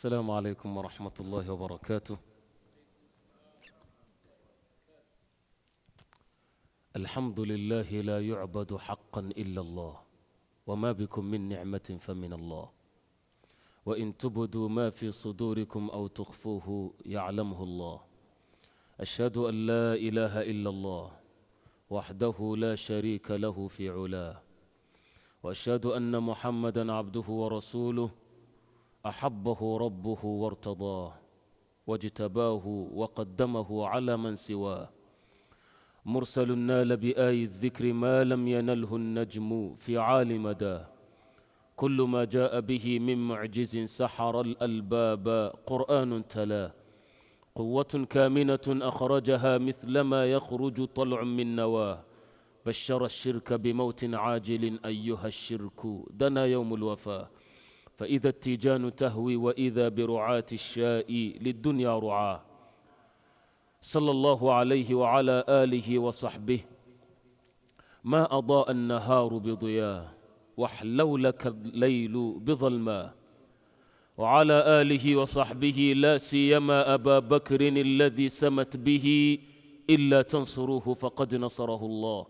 السلام عليكم ورحمة الله وبركاته الحمد لله لا يعبد حقا إلا الله وما بكم من نعمة فمن الله وإن تبدوا ما في صدوركم أو تخفوه يعلمه الله أشهد أن لا إله إلا الله وحده لا شريك له في علاه وأشهد أن محمدا عبده ورسوله احبه ربه وارتضاه واجتباه وقدمه على من سواه مرسل نال بآي الذكر ما لم ينله النجم في عال مداه كل ما جاء به من معجز سحر الألباب قرآن تلاه قوة كامنة أخرجها مثلما يخرج طلع من نواه بشر الشرك بموت عاجل أيها الشرك دنا يوم الوفاه فإذا التيجان تهوي وإذا برعاة الشاء للدنيا رعاه صلى الله عليه وعلى آله وصحبه ما أضاء النهار بضياه واحلو لك الليل بظلماه وعلى آله وصحبه لا سيما أبا بكر الذي سمت به إلا تنصروه فقد نصره الله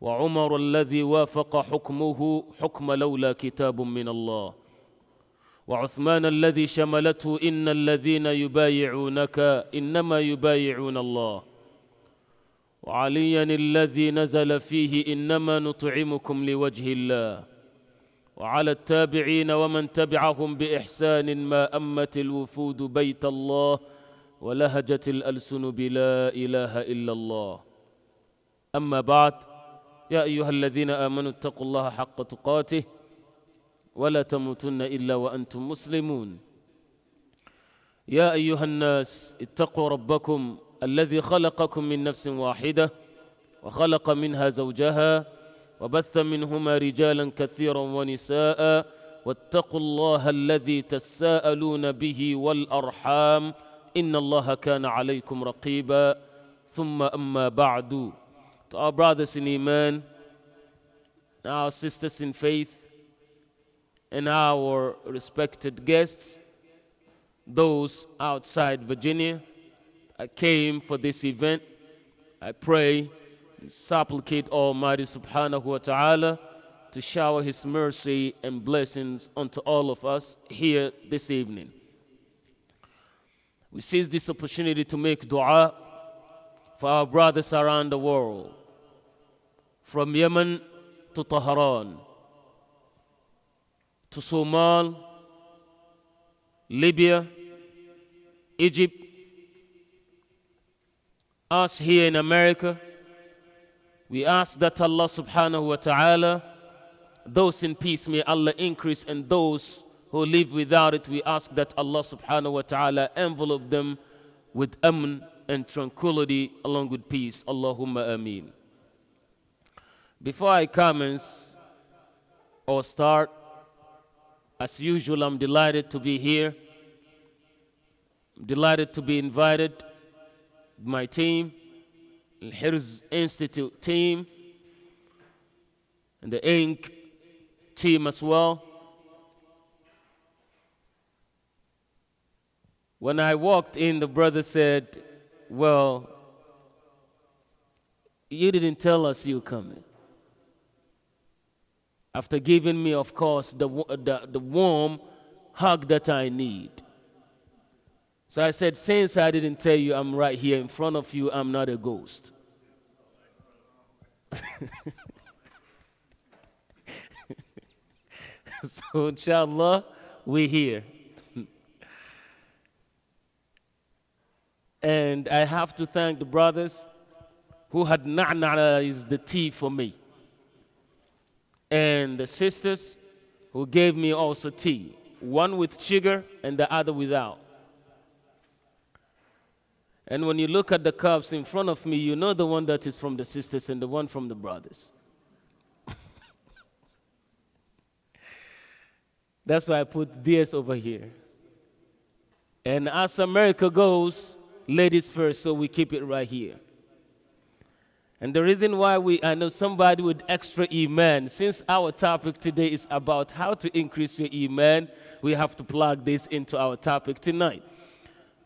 وعمر الذي وافق حكمه حكم لولا كتاب من الله وعثمان الذي شملته إن الذين يبايعونك إنما يبايعون الله وعليا الذي نزل فيه إنما نطعمكم لوجه الله وعلى التابعين ومن تبعهم بإحسان ما أمت الوفود بيت الله ولهجت الألسن بلا إله إلا الله أما بعد يا أيها الذين آمنوا اتقوا الله حق تقاته ولا تموتن إلا وأنتم مسلمون يا أيها الناس اتقوا ربكم الذي خلقكم من نفس واحدة وخلق منها زوجها وبث منهما رجالا كثيرا ونساء واتقوا الله الذي تساءلون به والأرحام إن الله كان عليكم رقيبا ثم أما بعد To our brothers in Iman, our sisters in faith, and our respected guests, those outside Virginia, I came for this event. I pray and supplicate Almighty Subhanahu wa Ta'ala to shower His mercy and blessings unto all of us here this evening. We seize this opportunity to make dua for our brothers around the world, from Yemen to Tehran, to Somal, Libya, Egypt, us here in America, we ask that Allah subhanahu wa ta'ala, those in peace may Allah increase, and those who live without it, we ask that Allah subhanahu wa ta'ala envelop them with amn and tranquility along with peace. Allahumma ameen. Before I commence or start, as usual, I'm delighted to be here. I'm delighted to be invited. My team, the Institute team, and the Inc. team as well. When I walked in, the brother said, Well, you didn't tell us you were coming after giving me, of course, the, the, the warm hug that I need. So I said, Since I didn't tell you I'm right here in front of you, I'm not a ghost. so, inshallah, we're here. and I have to thank the brothers who had not is the tea for me and the sisters who gave me also tea, one with sugar and the other without. And when you look at the cups in front of me, you know the one that is from the sisters and the one from the brothers. That's why I put this over here. And as America goes, ladies first, so we keep it right here. And the reason why we, I know somebody with extra amen, since our topic today is about how to increase your amen, we have to plug this into our topic tonight.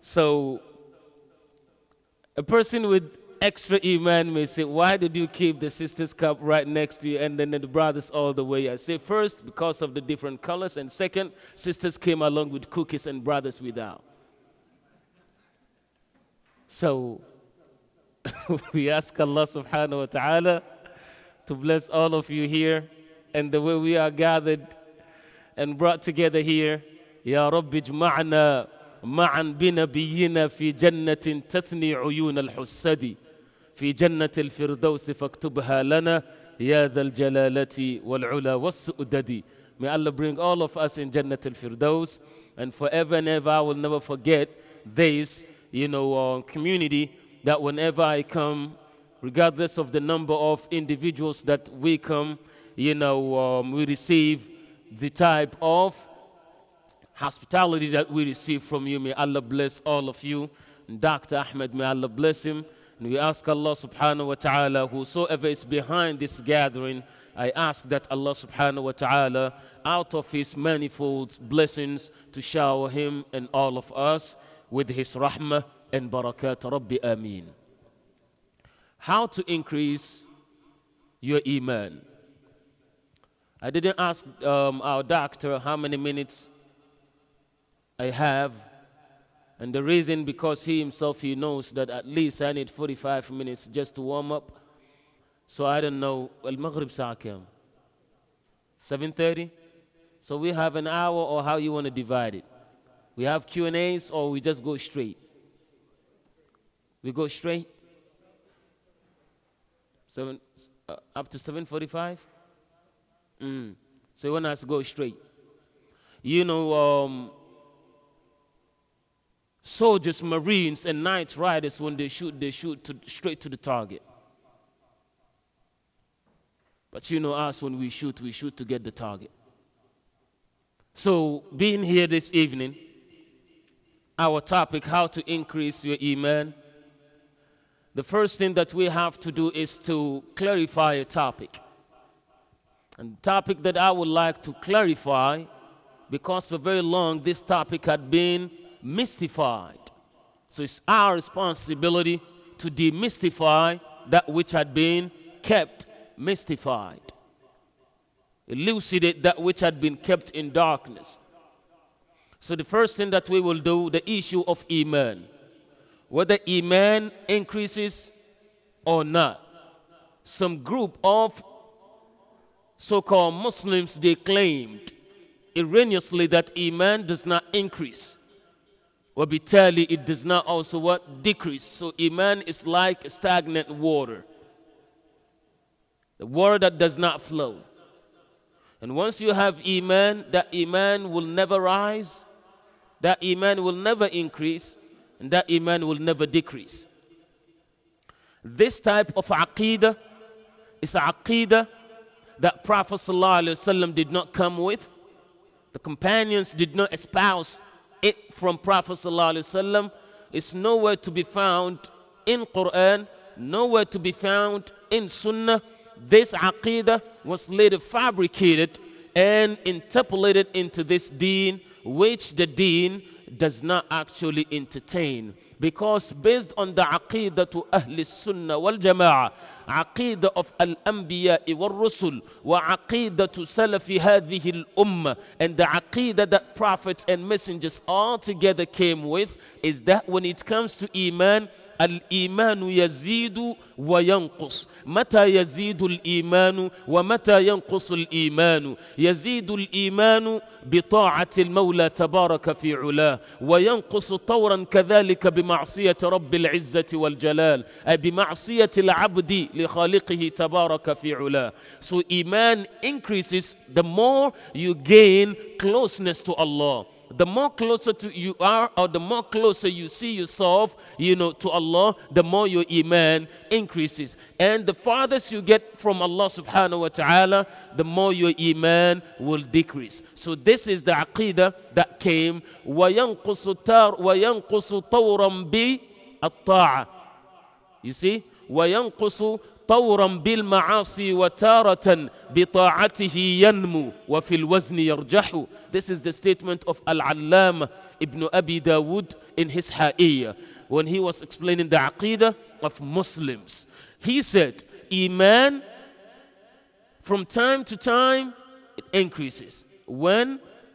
So, a person with extra amen may say, Why did you keep the sister's cup right next to you and then the brother's all the way? I say, First, because of the different colors, and second, sisters came along with cookies and brothers without. So, we ask Allah subhanahu wa ta'ala to bless all of you here and the way we are gathered and brought together here. Ya Rabbi ijma'na ma'an binabiyyina fi jannatin tatni uyun al-hussadi fi jannat al-firdaus faktubha lana ya dhal jalalati wal ula was-su'dadi. May Allah bring all of us in Jannat al-Firdaus and forever and ever I will never forget this, you know, uh, community that whenever I come, regardless of the number of individuals that we come, you know, um, we receive the type of hospitality that we receive from you. May Allah bless all of you. Dr. Ahmed, may Allah bless him. And we ask Allah subhanahu wa ta'ala, whosoever is behind this gathering, I ask that Allah subhanahu wa ta'ala, out of his manifold blessings, to shower him and all of us with his rahmah and barakat Rabbi Amin. How to increase your Iman. I didn't ask um, our doctor how many minutes I have. And the reason because he himself, he knows that at least I need 45 minutes just to warm up. So I don't know. Al-Maghrib 7.30? So we have an hour or how you want to divide it. We have Q&As or we just go straight. We go straight. Seven, uh, up to 7.45? Mm. So you want us to go straight. You know, um, soldiers, marines, and night riders, when they shoot, they shoot to, straight to the target. But you know us, when we shoot, we shoot to get the target. So, being here this evening, our topic how to increase your email the first thing that we have to do is to clarify a topic. And the topic that I would like to clarify, because for very long this topic had been mystified. So it's our responsibility to demystify that which had been kept mystified, elucidate that which had been kept in darkness. So the first thing that we will do, the issue of Iman whether Iman increases or not. Some group of so-called Muslims, they claimed erroneously that Iman does not increase. Wabitali, it does not also what? Decrease. So Iman is like stagnant water. The water that does not flow. And once you have Iman, that Iman will never rise. That Iman will never increase. And that iman will never decrease. This type of aqeedah is aqeedah that Prophet ﷺ did not come with. The companions did not espouse it from Prophet ﷺ. It's nowhere to be found in Quran, nowhere to be found in Sunnah. This aqeedah was later fabricated and interpolated into this deen, which the deen does not actually entertain because based on the aqidah to Ahl Sunnah wal Jama'ah عقيدة of الأنبياء والرسل وعقيدة سلف هذه الأمة and the عقيدة that prophets and messengers all together came with is that when it comes to إيمان الإيمان يزيد وينقص متى يزيد الإيمان ومتى ينقص الإيمان يزيد الإيمان بطاعة المولى تبارك في علاه وينقص طورا كذلك بمعصية رب العزة والجلال أي بمعصية العبد لخالقه تبارك في علا. So iman increases the more you gain closeness to Allah. The more closer to you are or the more closer you see yourself, you know, to Allah, the more your iman increases. And the farthest you get from Allah subhanahu wa ta'ala, the more your iman will decrease. So this is the aqidah that came وَيَنْقُصُ طَوْرًا بِالطَّاعَةِ You see? وَيَنْقُصُ طورا بالمعاصي وتارة بطاعته ينمو وفي الوزن يرجح This is the statement of al alam Ibn Abi Dawud in his Ha'iyya when he was explaining the Aqidah of Muslims. He said, Iman from time to time it increases. When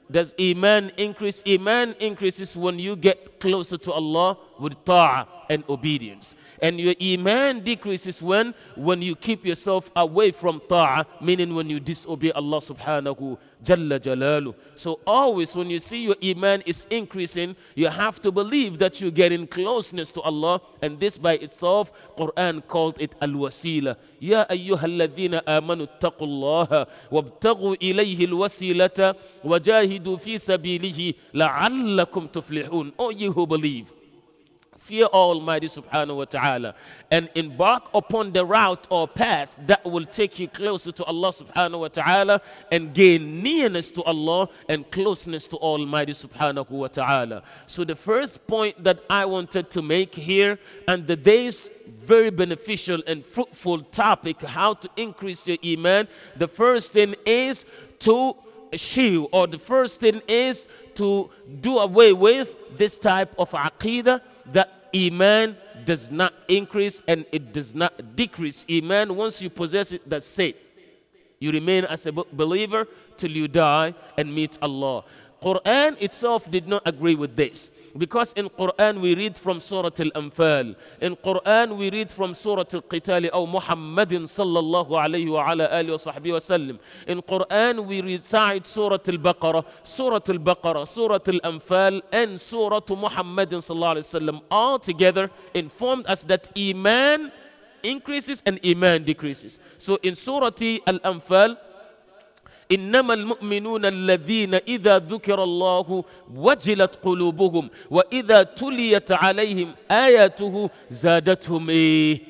does Iman increase? Iman increases when you get closer to Allah with ta'ah and obedience. And your iman decreases when? When you keep yourself away from ta'ah, meaning when you disobey Allah subhanahu jalla jalalu. So always when you see your iman is increasing, you have to believe that you're getting closeness to Allah. And this by itself, Quran called it al-wasila. يا أيها الذين آمنوا اتقوا الله ilayhi إليه الوسيلة وجاهدوا sabilihi la allakum tuflihun. Oh you who believe fear Almighty subhanahu wa ta'ala and embark upon the route or path that will take you closer to Allah subhanahu wa ta'ala and gain nearness to Allah and closeness to Almighty subhanahu wa ta'ala. So the first point that I wanted to make here and the day's very beneficial and fruitful topic, how to increase your iman, the first thing is to shield or the first thing is to do away with this type of aqidah that Iman does not increase and it does not decrease. Iman, once you possess it, that's it. You remain as a believer till you die and meet Allah. Quran itself did not agree with this. Because in Quran we read from Surah Al-Anfal. In Quran we read from Surah Al-Qital أو محمد صلى الله عليه وعلى آله وصحبه وسلم. In Quran we recite Surah Al-Baqarah, Surah Al-Baqarah, Surah Al-Anfal and Surah محمد صلى الله عليه وسلم all together informed us that Iman increases and Iman decreases. So in Surah Al-Anfal إنما المؤمنون الذين إذا ذكر الله وجلت قلوبهم وإذا تليت عليهم آياته زادتهم إيه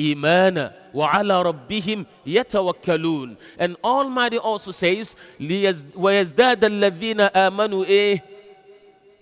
إيمانا وعلى ربهم يتوكلون and Almighty also says ويزداد الذين آمنوا إيه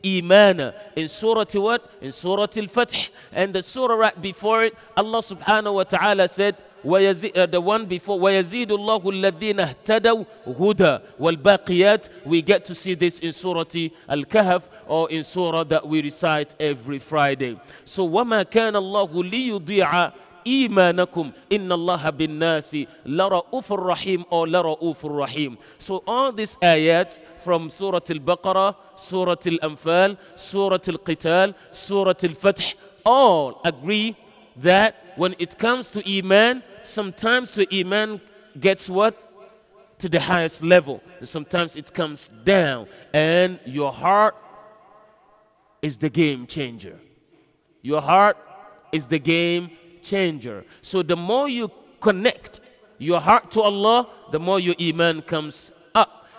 إيمانا in Surah what? in Surah الفتح and the Surah right before it Allah subhanahu wa ta'ala said uh, the one before وَيَزِيدُ اللَّهُ الَّذِينَ اهْتَدَوْا هُدَى وَالْبَاقِيَاتِ We get to see this in Surah Al-Kahf or in Surah that we recite every Friday. So وَمَا كَانَ اللَّهُ لِيُضِيعَ imanakum إِنَّ اللَّهَ بِالْنَّاسِ لَرَؤُوفٌ laraufur rahim or laraufur so all these ayat from surah al-baqarah surah al-anfal surah al-qital surah al-fath all agree that when it comes to Iman, sometimes the Iman gets what? To the highest level. And sometimes it comes down. And your heart is the game changer. Your heart is the game changer. So the more you connect your heart to Allah, the more your Iman comes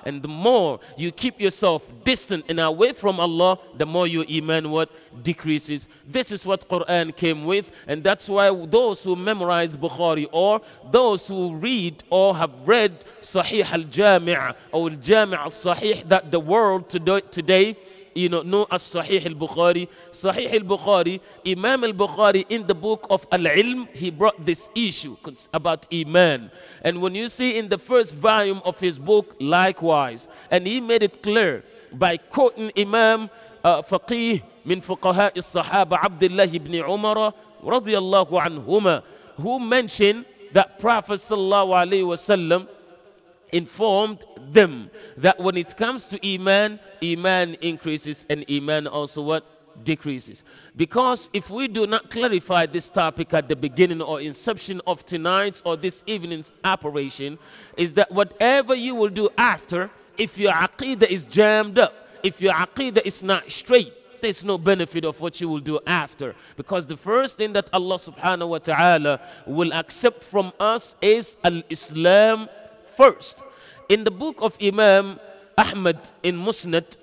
and the more you keep yourself distant and away from Allah, the more your iman what decreases. This is what Quran came with, and that's why those who memorize Bukhari or those who read or have read Sahih al-Jami' or al-Jami' al-Sahih that the world today you know, known as Sahih al-Bukhari. Sahih al-Bukhari, Imam al-Bukhari in the book of Al-Ilm, he brought this issue about Iman. And when you see in the first volume of his book, likewise, and he made it clear by quoting Imam uh, Faqih من فقهاء الصحابة عبد الله ibn Umar رضي الله عنهما who mentioned that Prophet صلى الله عليه وسلم informed them that when it comes to Iman, Iman increases and Iman also what? Decreases. Because if we do not clarify this topic at the beginning or inception of tonight's or this evening's operation, is that whatever you will do after, if your aqidah is jammed up, if your aqidah is not straight, there's no benefit of what you will do after. Because the first thing that Allah subhanahu wa ta'ala will accept from us is al Islam First, in the book of Imam Ahmad in Musnad,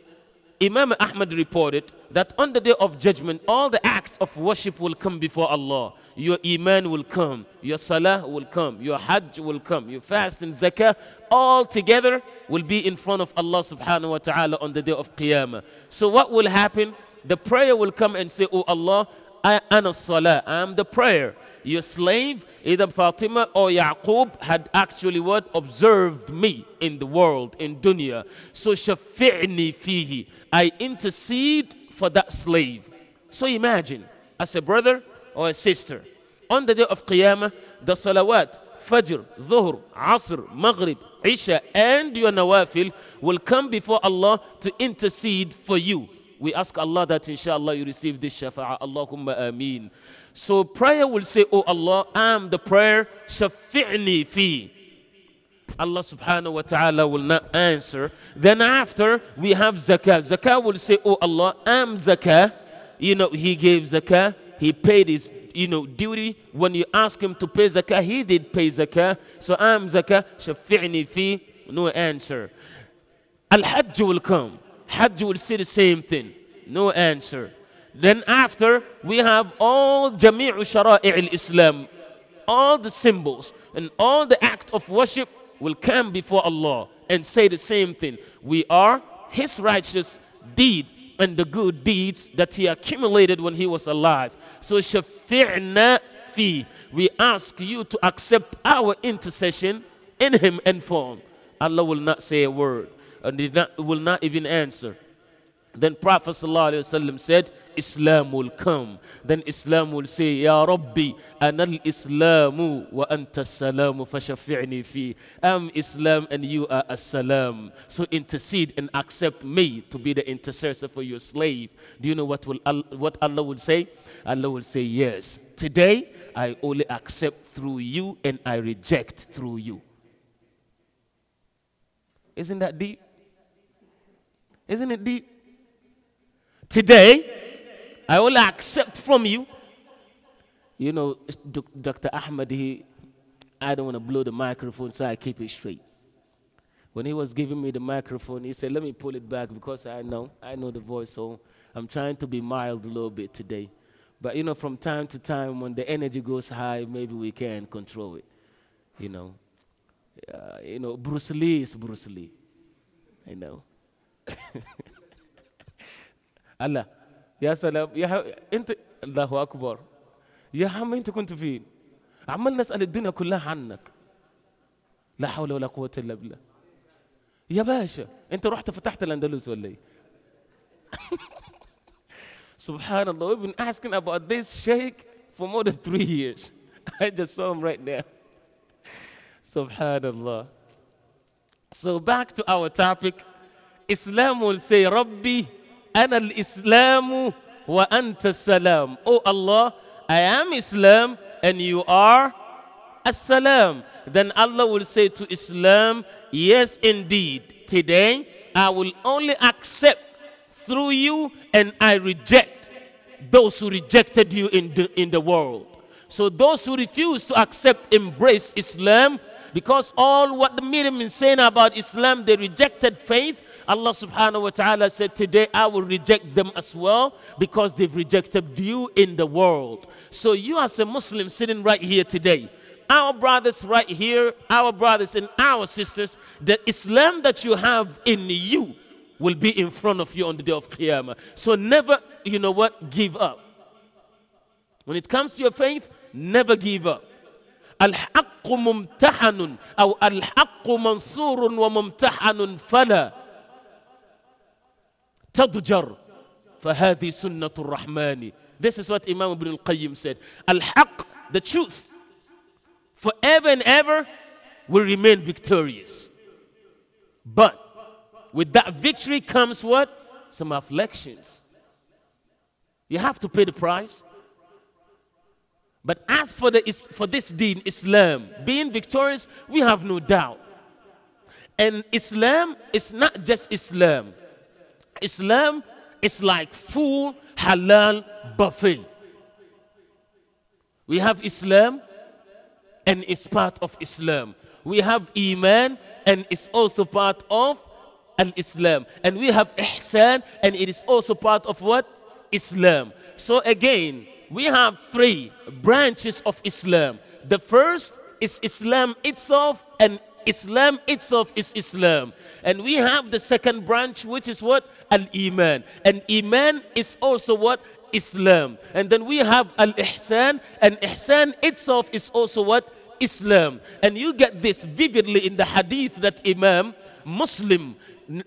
Imam Ahmad reported that on the day of judgment, all the acts of worship will come before Allah. Your Iman will come, your Salah will come, your Hajj will come, your fast and Zakah, all together will be in front of Allah subhanahu wa ta'ala on the day of Qiyamah. So, what will happen? The prayer will come and say, Oh Allah, I am Salah, I am the prayer your slave, either Fatima or Yaqub, had actually what? Observed me in the world, in dunya. So shafi'ni fihi. I intercede for that slave. So imagine, as a brother or a sister, on the day of Qiyamah, the salawat, Fajr, Dhuhr, Asr, Maghrib, Isha, and your nawafil will come before Allah to intercede for you. We ask Allah that inshallah you receive this shafa'a. Allahumma ameen. So prayer will say, Oh Allah, I'm the prayer, shafi'ni fi. Allah subhanahu wa ta'ala will not answer. Then after, we have zakah. Zakah will say, Oh Allah, I'm zakah. You know, he gave zakah. He paid his, you know, duty. When you ask him to pay zakah, he did pay zakah. So I'm zakah, shafi'ni fi. No answer. Al-Hajj will come. Hajj will say the same thing. No answer. Then after, we have all Jami'u Shara'i' al-Islam, all the symbols and all the act of worship will come before Allah and say the same thing. We are His righteous deed and the good deeds that He accumulated when He was alive. So shafi'na fi. We ask you to accept our intercession in Him and form. Allah will not say a word and not, will not even answer. Then Prophet wasallam said, Islam will come. Then Islam will say, Ya Rabbi, anal Islamu wa anta salamu fashafi'ni fi. I'm Islam and you are as-salam. So intercede and accept me to be the intercessor for your slave. Do you know what, will, what Allah will say? Allah will say, yes. Today, I only accept through you and I reject through you. Isn't that deep? Isn't it deep? Today, I only accept from you. You know, Dr. Ahmed, he, I don't want to blow the microphone, so I keep it straight. When he was giving me the microphone, he said, let me pull it back because I know, I know the voice, so I'm trying to be mild a little bit today. But, you know, from time to time, when the energy goes high, maybe we can control it, you know. Uh, you know, Bruce Lee is Bruce Lee, you know. Allah, يا سلام يا انت الله اكبر يا عم انت كنت فين عمال نسال الدنيا كلها عنك لا حول ولا قوه الا بالله يا باشا انت رحت فتحت الاندلس ولا ايه سبحان الله we've been asking about this sheikh for more than three years I just saw him right now سبحان الله so back to our topic Islam will say ربي Anal Islamu wa anta salam. Oh Allah, I am Islam and you are as-salam. Then Allah will say to Islam, yes indeed, today I will only accept through you and I reject those who rejected you in the, in the world. So those who refuse to accept, embrace Islam, because all what the is saying about Islam, they rejected faith, Allah subhanahu wa ta'ala said, Today I will reject them as well because they've rejected you in the world. So you as a Muslim sitting right here today, our brothers right here, our brothers and our sisters, the Islam that you have in you will be in front of you on the day of Qiyamah. So never, you know what, give up. When it comes to your faith, never give up. الحق ممتحن أو الحق منصور وممتحن فلا تضجر فهذه سنة الرحمن This is what Imam Ibn al-Qayyim said Al-Haq, the truth forever and ever will remain victorious But with that victory comes what? Some afflictions You have to pay the price but as for, the, for this deen, Islam, being victorious, we have no doubt. And Islam is not just Islam. Islam is like full halal buffet. We have Islam and it's part of Islam. We have Iman and it's also part of an islam And we have Ihsan and it is also part of what? Islam. So again, we have three branches of Islam. The first is Islam itself and Islam itself is Islam. And we have the second branch, which is what? Al Iman. And Iman is also what? Islam. And then we have Al Ihsan, and Ihsan itself is also what? Islam. And you get this vividly in the hadith that Imam Muslim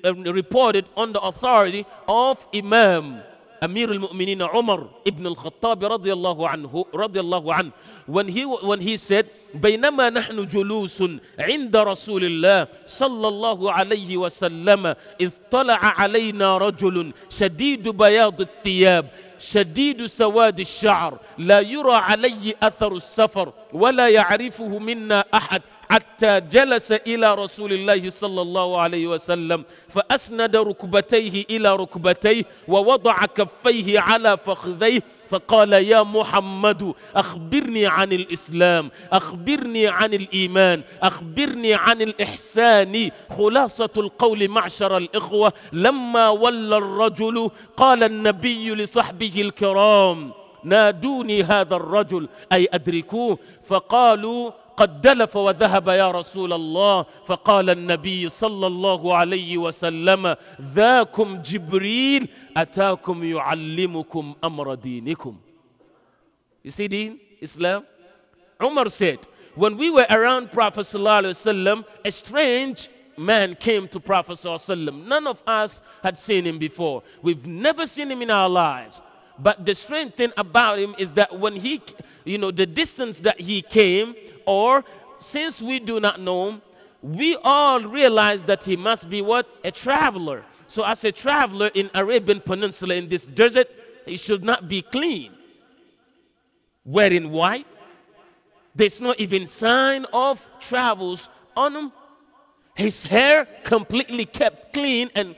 uh, reported on the authority of Imam أمير المؤمنين Umar ibn al-Khattab رضي الله عنه رضي الله عنه when he when he said بينما نحن جلوس عند رسول الله صلى الله عليه وسلم إذ طلع علينا رجل شديد بياض الثياب شديد سواد الشعر لا يرى عليه أثر السفر ولا يعرفه منا أحد حتى جلس إلى رسول الله صلى الله عليه وسلم فأسند ركبتيه إلى ركبتيه ووضع كفيه على فخذيه فقال يا محمد أخبرني عن الإسلام أخبرني عن الإيمان أخبرني عن الإحسان خلاصة القول معشر الإخوة لما ولى الرجل قال النبي لصحبه الكرام نادوني هذا الرجل أي أدركوه فقالوا قد دلف وذهب يا رسول الله فقال النبي صلى الله عليه وسلم ذاكم جبريل أتاكم يعلمكم أمر دينكم You see deen, Islam? Umar said, when we were around Prophet a strange man came to Prophet ﷺ. None of us had seen him before. We've never seen him in our lives. But the strange thing about him is that when he, you know, the distance that he came or since we do not know, we all realize that he must be what? A traveler. So as a traveler in Arabian Peninsula in this desert, he should not be clean. Wearing white. There's not even sign of travels on him. His hair completely kept clean and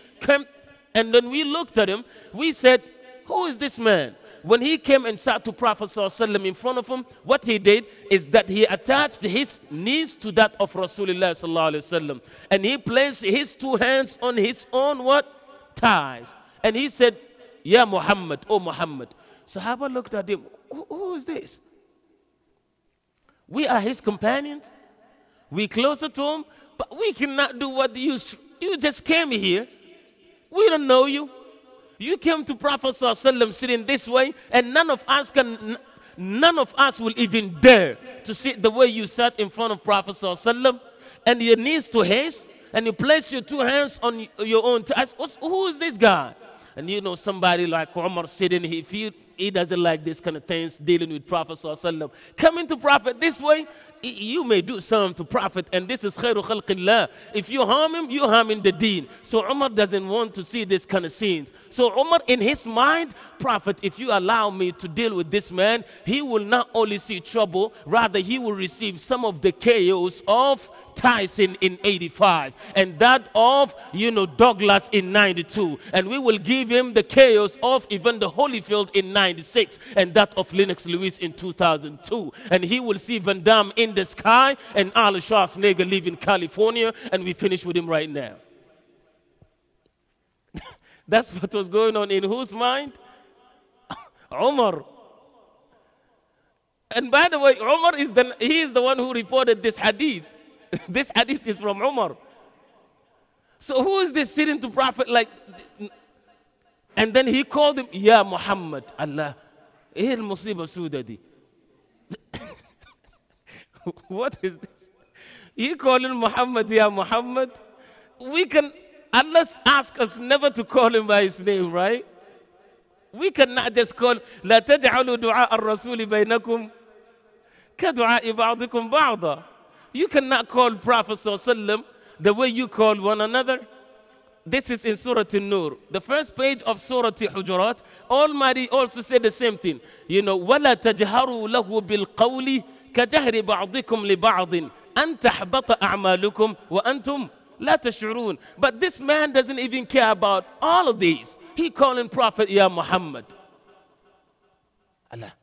And then we looked at him. We said, who is this man? when he came and sat to Prophet ﷺ in front of him, what he did is that he attached his knees to that of Rasulullah ﷺ. And he placed his two hands on his own what? Thighs. And he said, Ya Muhammad, O oh Muhammad. Sahaba looked at him, who, who is this? We are his companions. We closer to him, but we cannot do what you, you just came here. We don't know you. You came to Prophet ﷺ sitting this way, and none of us can, none of us will even dare to sit the way you sat in front of Prophet ﷺ, and your knees to his, and you place your two hands on your own. Ask, who is this guy? And you know somebody like Omar sitting, he, if he, he doesn't like this kind of things, dealing with Prophet ﷺ. Coming to Prophet this way, you may do something to Prophet, and this is khairu khalqillah. If you harm him, you harm in the deen. So Umar doesn't want to see this kind of scenes. So Umar, in his mind, Prophet, if you allow me to deal with this man, he will not only see trouble, rather he will receive some of the chaos of Tyson in 85 and that of, you know, Douglas in 92. And we will give him the chaos of even the Holyfield in 96 and that of Lennox Lewis in 2002. And he will see Van Damme in the sky and Arnold Schwarzenegger in California. And we finish with him right now. That's what was going on in whose mind? Omar. And by the way, Omar is the, he is the one who reported this hadith. this hadith is from Umar. So who is this sitting to Prophet like? And then he called him, Ya Muhammad, Allah. Here eh, Musiba Sudadi. What is this? He calling Muhammad, Ya Muhammad. We can, unless ask us never to call him by his name, right? We cannot just call, لا تجعلوا دعاء الرسول بينكم كدعاء بعضكم بعضا. You cannot call Prophet ﷺ the way you call one another. This is in Surah An-Nur, the first page of Surah Hujurat. Almighty also said the same thing. You know, وَلَا تَجْهَرُوا لَهُ بِالْقَوْلِ كَجَهْرِ بَعْضِكُمْ لِبَعْضٍ أَن تَحْبَطَ أَعْمَالُكُمْ وَأَنْتُمْ لَا تَشْعُرُونَ But this man doesn't even care about all of these. He calling Prophet, Ya Muhammad. Allah.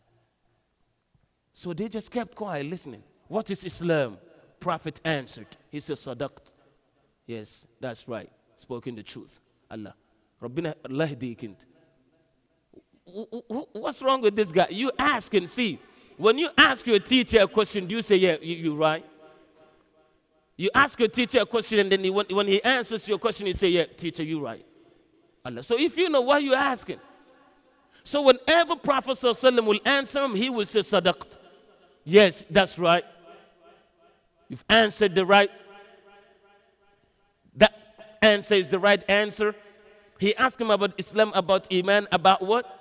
So they just kept quiet listening. What is Islam? prophet answered. He said, "Sadaq." Yes, that's right. Spoken the truth. Allah. Rabbina Allah What's wrong with this guy? You ask and see. When you ask your teacher a question, do you say, yeah, you, you right? You ask your teacher a question and then he, when he answers your question, you say, yeah, teacher, you right. Allah. So if you know, why you asking? So whenever Prophet will answer him, he will say, sadaqt. Yes, that's right. You've answered the right. That answer is the right answer. He asked him about Islam, about Iman, about what?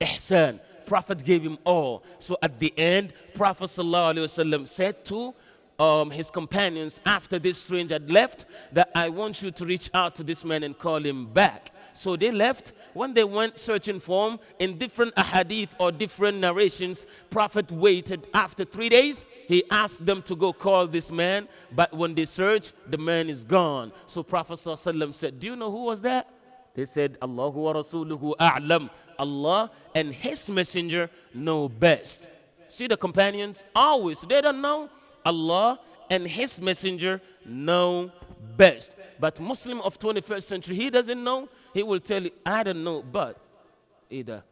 Ihsan. Prophet gave him all. So at the end, Prophet ﷺ said to um, his companions after this stranger had left that I want you to reach out to this man and call him back. So they left. When they went searching for him in different ahadith or different narrations, Prophet waited after three days. He asked them to go call this man, but when they searched, the man is gone. So Prophet said, Do you know who was that? They said, Allahu wa Rasuluhu a'lam. Allah and His Messenger know best. See the companions? Always. They don't know. Allah and His Messenger know best. But Muslim of 21st century, he doesn't know. He will tell you, I don't know, but either.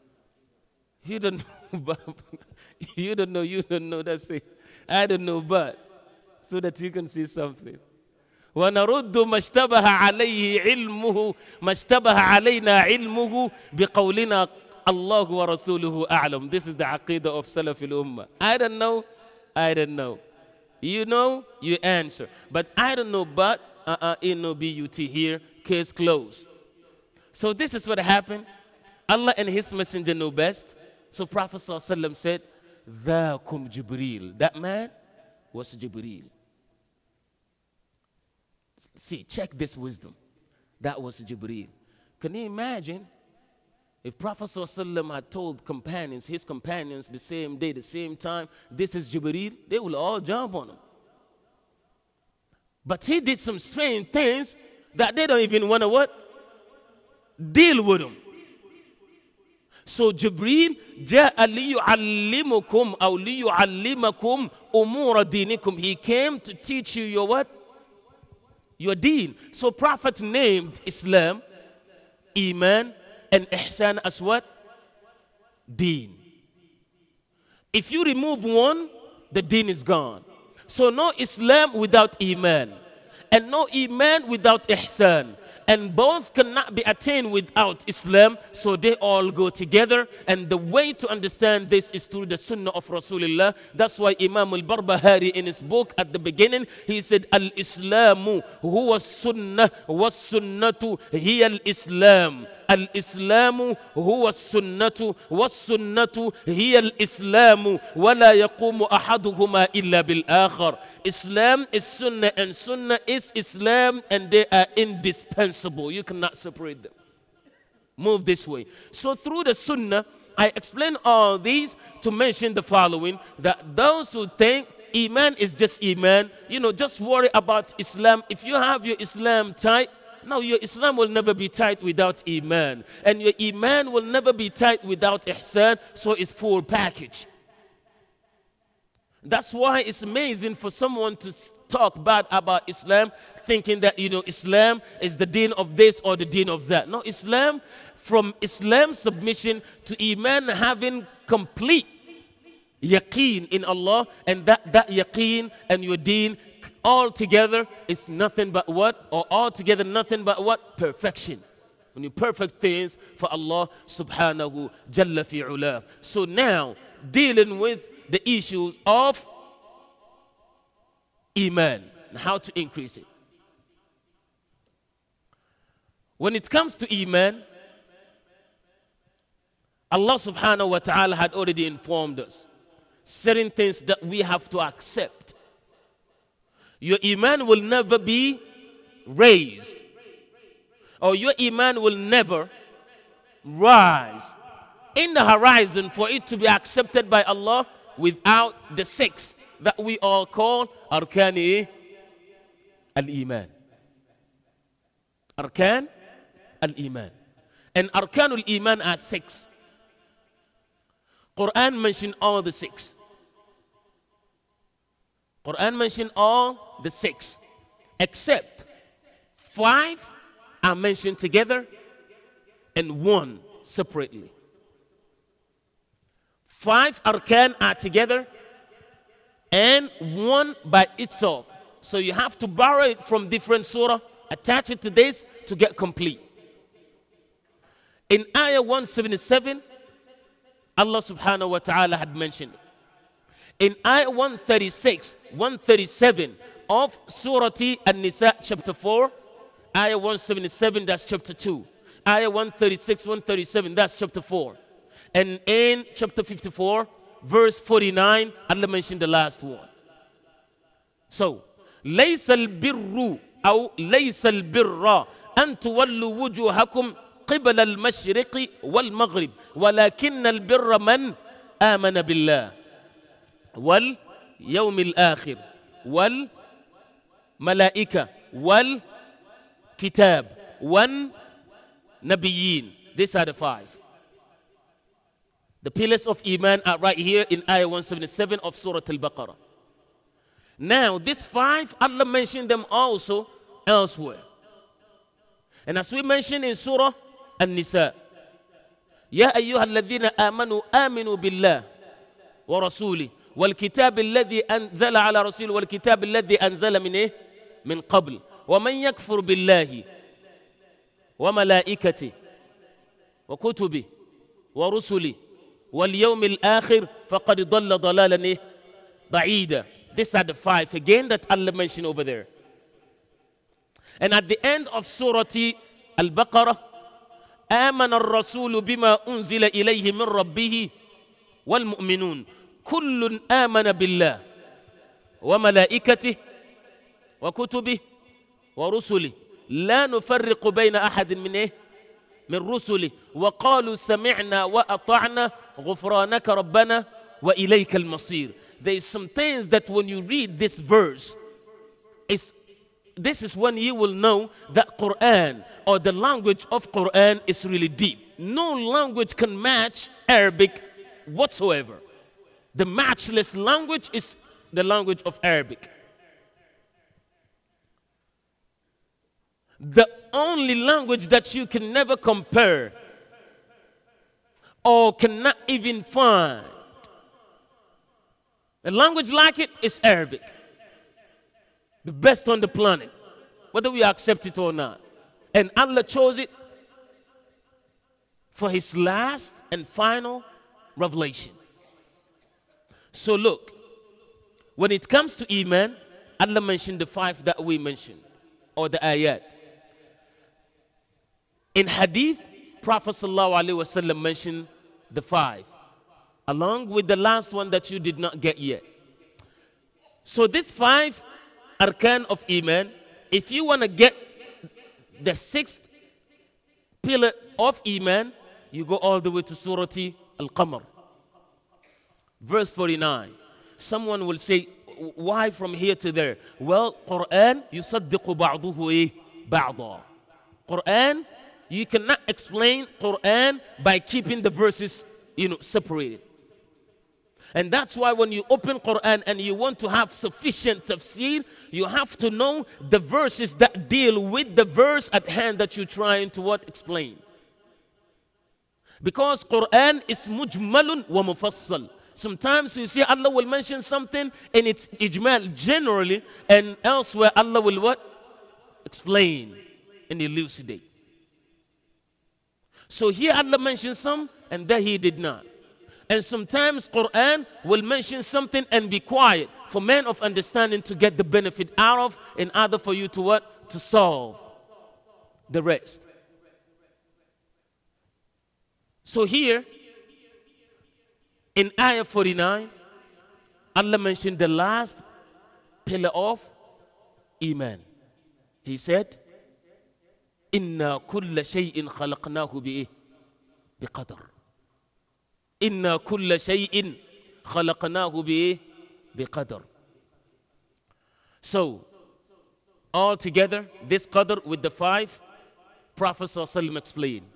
You don't know, but you don't know, you don't know, that's it. I don't know, but so that you can see something. ونرد ما اشتبه عليه علمه ما اشتبه علينا علمه بقولنا الله ورسوله أعلم This is the aqidah of Salaf al-Ummah I don't know, I don't know You know, you answer But I don't know but uh-uh, but here, case closed so this is what happened. Allah and His Messenger know best. So Prophet ﷺ said, Thakum Jibril, That man was Jibril." See, check this wisdom. That was Jibril. Can you imagine if Prophet ﷺ had told companions, his companions, the same day, the same time, this is Jibril," they will all jump on him. But he did some strange things that they don't even want to what? deal with them. So Jibreel, جَاءَ لِيُعَلِّمُكُمْ أَوْ لِيُعَلِّمَكُمْ أُمُورَ He came to teach you your what? Your deen. So Prophet named Islam, Iman, and Ihsan as what? Deen. If you remove one, the deen is gone. So no Islam without Iman. And no Iman without Ihsan and both cannot be attained without Islam, so they all go together. And the way to understand this is through the Sunnah of Rasulullah. That's why Imam al Barbahari, in his book at the beginning, he said, Al Islamu huwa Sunnah, was Sunnatu hiya al Islam. الإسلام هو السنة والسنة هي الإسلام ولا يقوم أحدهما إلا بالآخر Islam is Sunnah and Sunnah is Islam and they are indispensable you cannot separate them move this way so through the Sunnah I explain all these to mention the following that those who think Iman is just Iman, you know, just worry about Islam. If you have your Islam type, Now your Islam will never be tight without Iman. And your Iman will never be tight without Ihsan, so it's full package. That's why it's amazing for someone to talk bad about Islam, thinking that, you know, Islam is the dean of this or the dean of that. No, Islam, from Islam submission to Iman having complete yaqeen in Allah, and that, that yaqeen and your deen altogether it's nothing but what? Or altogether nothing but what? Perfection. When you perfect things for Allah subhanahu jalla fi'ula. So now, dealing with the issues of Iman how to increase it. When it comes to Iman, Allah subhanahu wa ta'ala had already informed us certain things that we have to accept your iman will never be raised or your iman will never rise in the horizon for it to be accepted by Allah without the six that we all call arkani al-iman arkan al-iman and arkanul iman are six quran mentioned all the six Quran mentioned all the six, except five are mentioned together and one separately. Five arkan are together and one by itself. So you have to borrow it from different surah, attach it to this to get complete. In ayah 177, Allah subhanahu wa ta'ala had mentioned it. In ayah 136, 137 of Surah An-Nisa chapter 4, ayah 177, that's chapter 2. Ayah 136, 137, that's chapter 4. And in chapter 54, verse 49, Allah mentioned the last one. So, ليس البر أو ليس البر أن تولوا وجوهكم قبل المشرق والمغرب ولكن البر من آمن بالله واليوم الآخر والملائكة والكتاب والنبيين These are the five. The pillars of Iman are right here in Ayah 177 of Surah Al-Baqarah. Now, these five, Allah mentioned them also elsewhere. And as we mentioned in Surah An-Nisa, يا أيها الذين آمنوا آمنوا بالله ورسوله والكتاب الذي أنزل على رسوله والكتاب الذي أنزل من إيه؟ من قبل ومن يكفر بالله وملائكته وكتبه ورسله واليوم الآخر فقد ضل ضلالا إيه؟ بعيدا These are the five again that Allah mentioned over there. And at the end of Surah Al-Baqarah, آمن الرسول بما أنزل إليه من ربه والمؤمنون كل آمن بالله وملائكته وكتبه ورسله لا نفرق بين أحد من إيه؟ من رسله وقالوا سمعنا وأطعنا غفرانك ربنا وإليك المصير There is some things that when you read this verse it's, This is when you will know that Quran or the language of Quran is really deep. No language can match Arabic whatsoever. The matchless language is the language of Arabic. The only language that you can never compare or cannot even find. A language like it is Arabic. The best on the planet, whether we accept it or not. And Allah chose it for his last and final revelation. So look, when it comes to Iman, Allah mentioned the five that we mentioned, or the ayat. In hadith, Prophet ﷺ mentioned the five, along with the last one that you did not get yet. So these five arkan of Iman, if you want to get the sixth pillar of Iman, you go all the way to Surah Al-Qamar. Verse 49. Someone will say, why from here to there? Well, Quran, يصدق بعضه بعضا. Quran, you cannot explain Quran by keeping the verses, you know, separated. And that's why when you open Quran and you want to have sufficient tafsir, you have to know the verses that deal with the verse at hand that you're trying to what explain. Because Quran is mujmalun wa mufassal. Sometimes you see Allah will mention something in its ijmal generally, and elsewhere Allah will what? Explain and elucidate. So here Allah mentioned some, and there He did not. And sometimes Quran will mention something and be quiet for men of understanding to get the benefit out of, in order for you to what? To solve the rest. So here, in Ayah 49, Allah mentioned the last pillar of Iman. He said, Inna kulla shay'in khalaqnahu bi qadr. Inna kulla shay'in khalaqnahu bi qadr. So, all together, this qadr with the five prophets explained.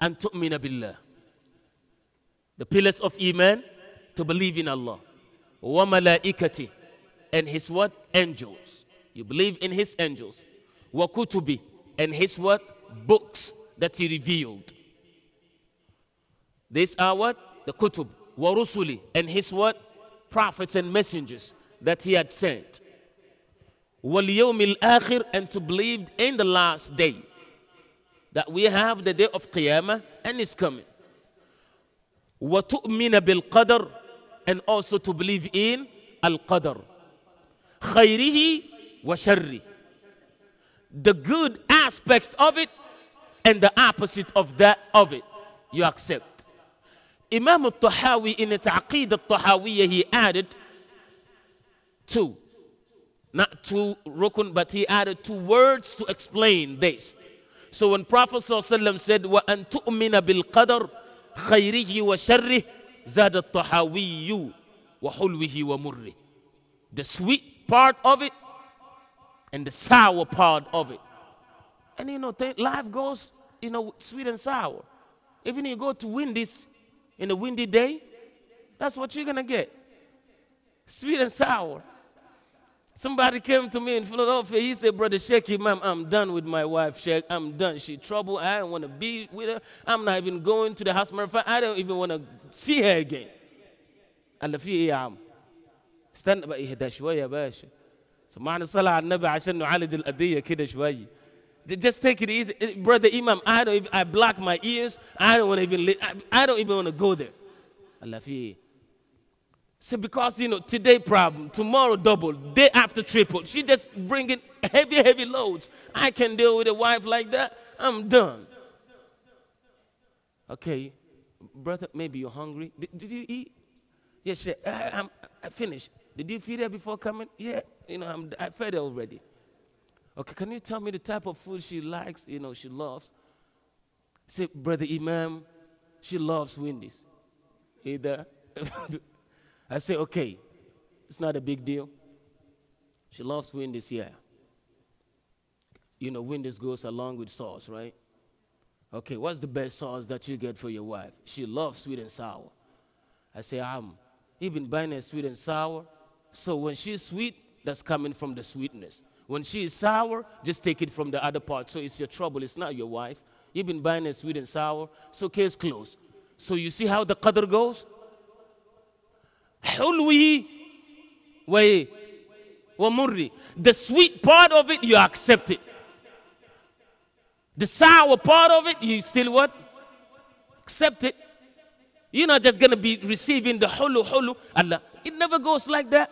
And took me tu'mina billah. The pillars of Iman, to believe in Allah. Wa malaikati, and his what? Angels. You believe in his angels. Wa kutubi, and his what? Books that he revealed. These are what? The kutub. Wa rusuli, and his what? Prophets and messengers that he had sent. Wa yawmil akhir, and to believe in the last day. That we have the day of Qiyamah and it's coming. وَتُؤْمِنَ بِالْقَدَرِ and also to believe in al-qadr khayrihi wa sharri the good aspect of it and the opposite of that of it you accept imam al in its عقيدة al he added two not two rukun but he added two words to explain this so when prophet sallallahu said wa an tu'mina bil qadr خيره وشره زاد الطحاوي وحلوه ومره the sweet part of it and the sour part of it and you know th- life goes you know sweet and sour even you go to this in a windy day that's what you're gonna get sweet and sour Somebody came to me in Philadelphia. He said, Brother Sheki, Imam, I'm done with my wife, Sheikh. I'm done. She trouble. I don't want to be with her. I'm not even going to the house. Matter of fact, I don't even want to see her again. قال في ايه يا عم استنى بقى يهدى شويه يا باشا سمعنا الصلاه على النبي عشان نعالج القضيه كده just take it easy eh, brother imam i don't even, i block my ears i don't want to even i don't even want to go there Allah في so because, you know, today problem, tomorrow double, day after triple. She just bringing heavy, heavy loads. I can deal with a wife like that. I'm done. Okay, brother, maybe you're hungry. Did, did you eat? Yes, sir. I, I'm, I finished. Did you feed her before coming? Yeah, you know, I'm, I fed her already. Okay, can you tell me the type of food she likes, you know, she loves? Say, Brother Imam, she loves Wendy's. Either. I say, okay, it's not a big deal. She loves win this year. You know, win this goes along with sauce, right? Okay, what's the best sauce that you get for your wife? She loves sweet and sour. I say, I'm um, even buying her sweet and sour. So when she's sweet, that's coming from the sweetness. When she is sour, just take it from the other part. So it's your trouble, it's not your wife. You've been buying her sweet and sour. So case closed. So you see how the qadr goes? حلوه ومره the sweet part of it you accept it the sour part of it you still what accept it you're not just going to be receiving the hulu hulu Allah it never goes like that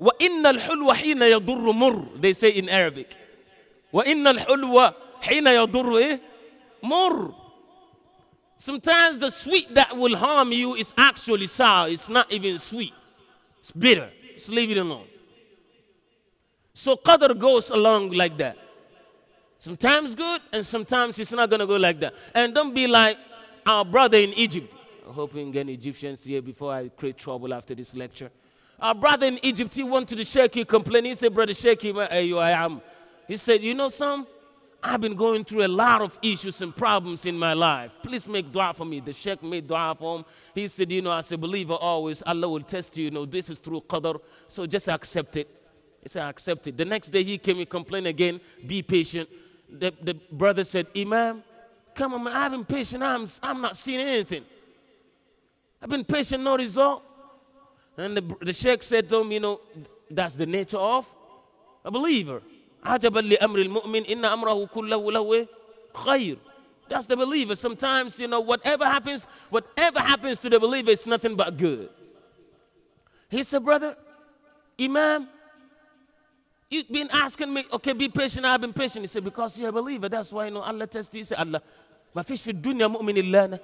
وإن الحلو حين يضر مر they say in Arabic وإن الحلو حين يضر مر Sometimes the sweet that will harm you is actually sour. It's not even sweet. It's bitter. Just leave it alone. So qadr goes along like that. Sometimes good, and sometimes it's not going to go like that. And don't be like our brother in Egypt. I'm hoping any Egyptians here before I create trouble after this lecture. Our brother in Egypt, he went to the sheikh, he complained. He said, Brother Sheikh, you, I am. He said, You know some? I've been going through a lot of issues and problems in my life. Please make dua for me. The sheikh made dua for him. He said, You know, as a believer, always Allah will test you. You know, this is through qadr. So just accept it. He said, I accept it. The next day he came and complained again. Be patient. The, the brother said, Imam, come on, man. I've been patient. I'm, I'm not seeing anything. I've been patient, no result. And the, the sheikh said to him, You know, that's the nature of a believer. Ajaban لامر المؤمن إن أمره كله kullahu خير. Eh, that's the believer. Sometimes, you know, whatever happens, whatever happens to the believer is nothing but good. He said, brother, Imam, you've been asking me, okay, be patient. I've been patient. He said, because you're a believer. That's why, you know, Allah tests you. He said, Allah, my fish for dunya mu'min illana.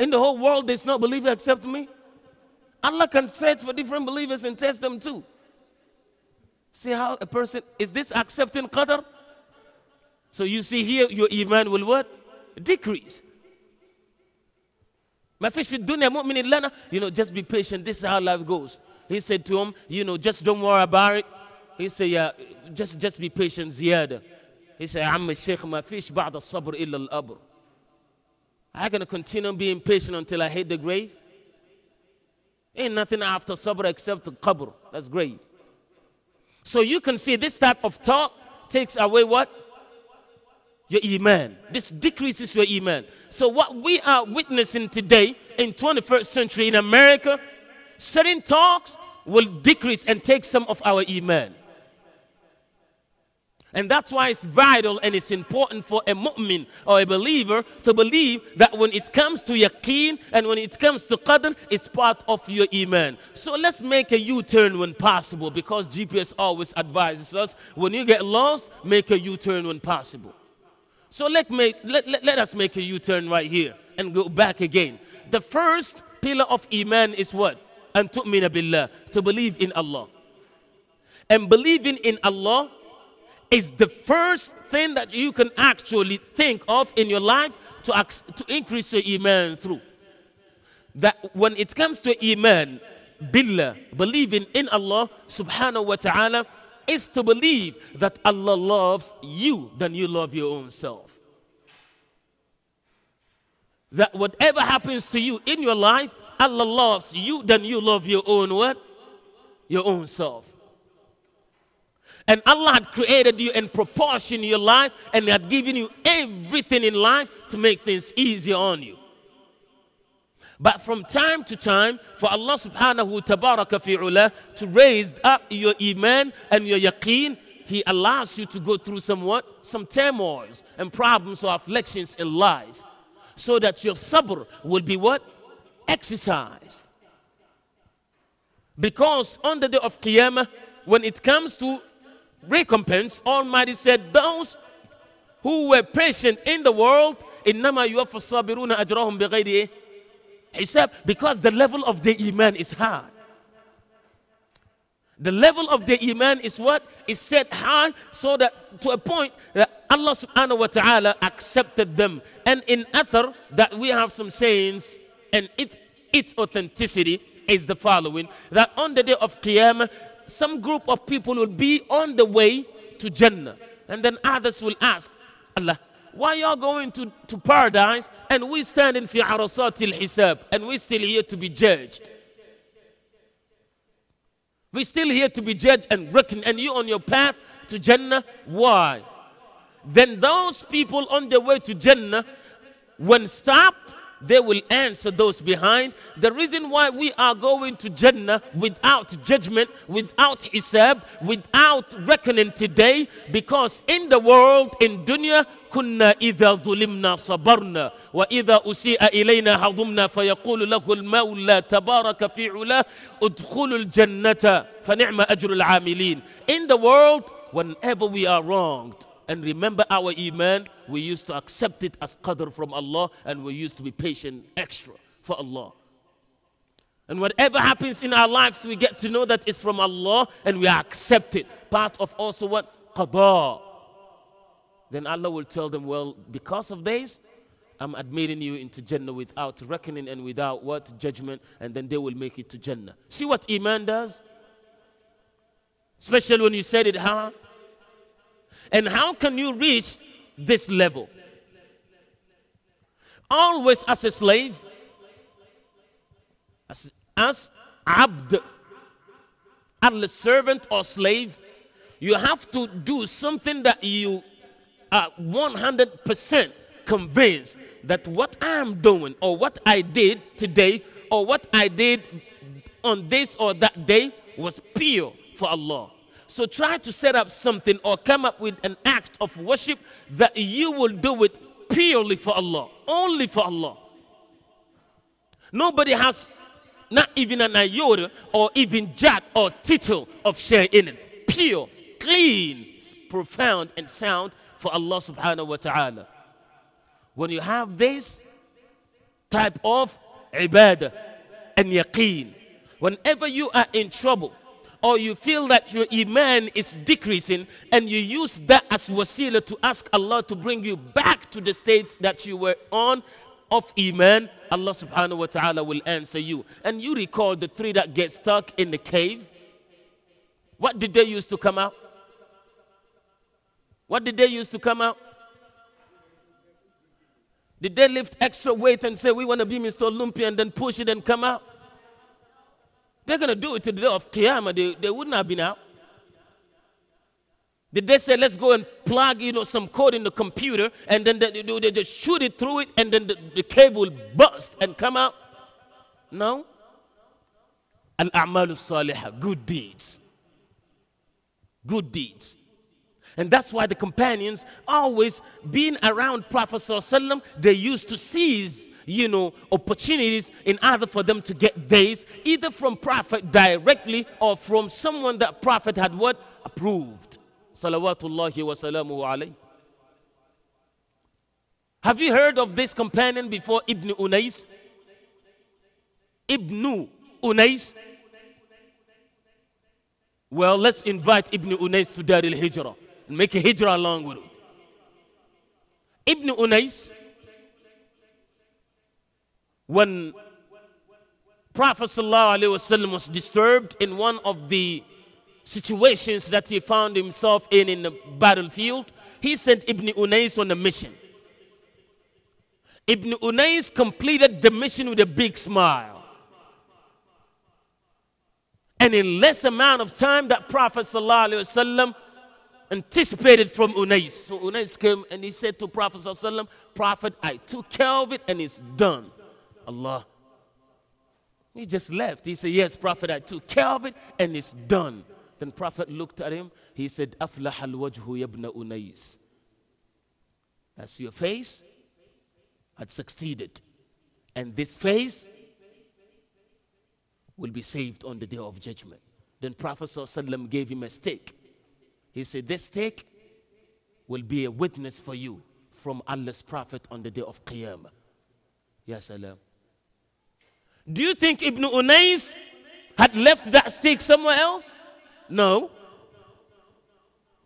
In the whole world, there's no believer except me. Allah can search for different believers and test them too. See how a person, is this accepting qadr? So you see here, your iman will what? Decrease. My fish will do lana. You know, just be patient. This is how life goes. He said to him, you know, just don't worry about it. He said, yeah, just, just be patient, ziyada. He said, عم الشيخ ما فيش بعد الصبر إلا الأبر. I gonna continue being patient until I hit the grave? Ain't nothing after sabr except the qabr. That's grave. So you can see this type of talk takes away what? Your iman. This decreases your iman. So what we are witnessing today in 21st century in America, certain talks will decrease and take some of our iman. And that's why it's vital and it's important for a mu'min or a believer to believe that when it comes to yaqeen and when it comes to qadr, it's part of your iman. So let's make a U-turn when possible because GPS always advises us when you get lost, make a U-turn when possible. So let, make, let, let, let us make a U-turn right here and go back again. The first pillar of iman is what? And tu'mina billah, to believe in Allah. And believing in Allah is the first thing that you can actually think of in your life to, to increase your iman through. That when it comes to iman, billah, believing in Allah subhanahu wa ta'ala, is to believe that Allah loves you than you love your own self. That whatever happens to you in your life, Allah loves you than you love your own what? Your own self. And Allah had created you and proportioned your life and He had given you everything in life to make things easier on you. But from time to time, for Allah subhanahu wa Ta'ala to raise up your iman and your yaqeen, He allows you to go through what, some turmoils and problems or afflictions in life so that your sabr will be what? Exercised. Because on the day of Qiyamah, when it comes to recompense, Almighty said, Those who were patient in the world, إِنَّمَا يُوَفَّ الصَّابِرُونَ أَجْرَهُمْ بِغَيْرِ Except Because the level of the iman is high. The level of the iman is what? Is set high so that to a point that Allah subhanahu wa ta'ala accepted them. And in Athar that we have some sayings and it, its authenticity is the following. That on the day of Qiyamah, some group of people will be on the way to Jannah. And then others will ask, Allah, why you are going to, to paradise and we stand in fi arasatil hisab and we still here to be judged? we still here to be judged and reckoned, and you on your path to Jannah. Why? Then those people on their way to Jannah, when stopped, they will answer those behind. The reason why we are going to Jannah without judgment, without isab, without reckoning today, because in the world, in dunya, كنا إذا ظلمنا صبرنا وإذا أسيء إلينا هضمنا فيقول له المولى تبارك في علاه ادخلوا الجنة فنعم أجر العاملين In the world, whenever we are wronged, and remember our iman, we used to accept it as qadr from Allah and we used to be patient extra for Allah. And whatever happens in our lives, we get to know that it's from Allah and we accept it. Part of also what? Qadr. Then Allah will tell them, well, because of this, I'm admitting you into Jannah without reckoning and without what? Judgment. And then they will make it to Jannah. See what Iman does? Especially when you said it, huh? And how can you reach this level? Always as a slave, as, as abd, as servant or slave, you have to do something that you are 100% convinced that what I'm doing or what I did today or what I did on this or that day was pure for Allah. So try to set up something or come up with an act of worship that you will do it purely for Allah, only for Allah. Nobody has not even an iota or even jot or tittle of share in it. Pure, clean, profound, and sound for Allah subhanahu wa ta'ala. When you have this type of ibadah and yaqeen, whenever you are in trouble, or you feel that your iman is decreasing and you use that as wasila to ask Allah to bring you back to the state that you were on of iman, Allah subhanahu wa ta'ala will answer you. And you recall the three that get stuck in the cave. What did they use to come out? What did they use to come out? Did they lift extra weight and say, we want to be Mr. Olympia and then push it and come out? they're going to do it to the day of Qiyamah. They, they wouldn't have been out. Did they say, let's go and plug, you know, some code in the computer and then they, they just shoot it through it and then the, the cave will bust and come out? No. Al-a'malu salihah, good deeds. Good deeds. And that's why the companions always being around Prophet they used to seize you know, opportunities in order for them to get this, either from prophet directly or from someone that prophet had what? Approved. Salawatullahi wa salamu alayhi. Have you heard of this companion before, Ibn Unais? Ibn Unais? Well, let's invite Ibn Unais to Dar al Hijrah and make a hijrah along with him. Ibn Unais when Prophet ﷺ was disturbed in one of the situations that he found himself in in the battlefield, he sent Ibn Unais on a mission. Ibn Unais completed the mission with a big smile. And in less amount of time that Prophet ﷺ anticipated from Unais. So Unais came and he said to Prophet ﷺ, Prophet, I took care of it and it's done. Allah. He just left. He said, Yes, Prophet, I took care of it and it's done. Then Prophet looked at him. He said, Aflah al wajhu yabna unais. That's your face had succeeded. And this face will be saved on the day of judgment. Then Prophet gave him a stake. He said, This stake will be a witness for you from Allah's Prophet on the day of Qiyamah. Yes, salam. Do you think Ibn Unais had left that stick somewhere else? No.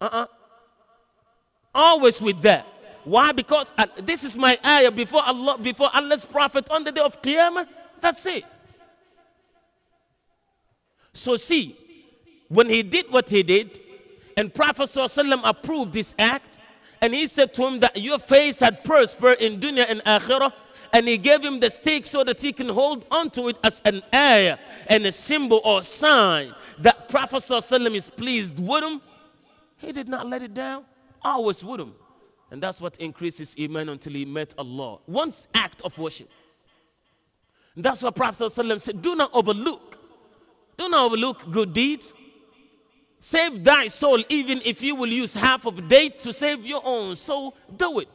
Uh-uh. Always with that. Why? Because uh, this is my ayah before Allah, before Allah's prophet on the day of Qiyamah. That's it. So see, when he did what he did, and Prophet ﷺ approved this act, and he said to him that your face had prospered in dunya and akhirah, and he gave him the stick so that he can hold onto it as an heir and a symbol or sign that Prophet ﷺ is pleased with him. He did not let it down, always with him. And that's what increases iman until he met Allah. One act of worship. And that's what Prophet ﷺ said, do not overlook. Do not overlook good deeds. Save thy soul, even if you will use half of date to save your own. So do it.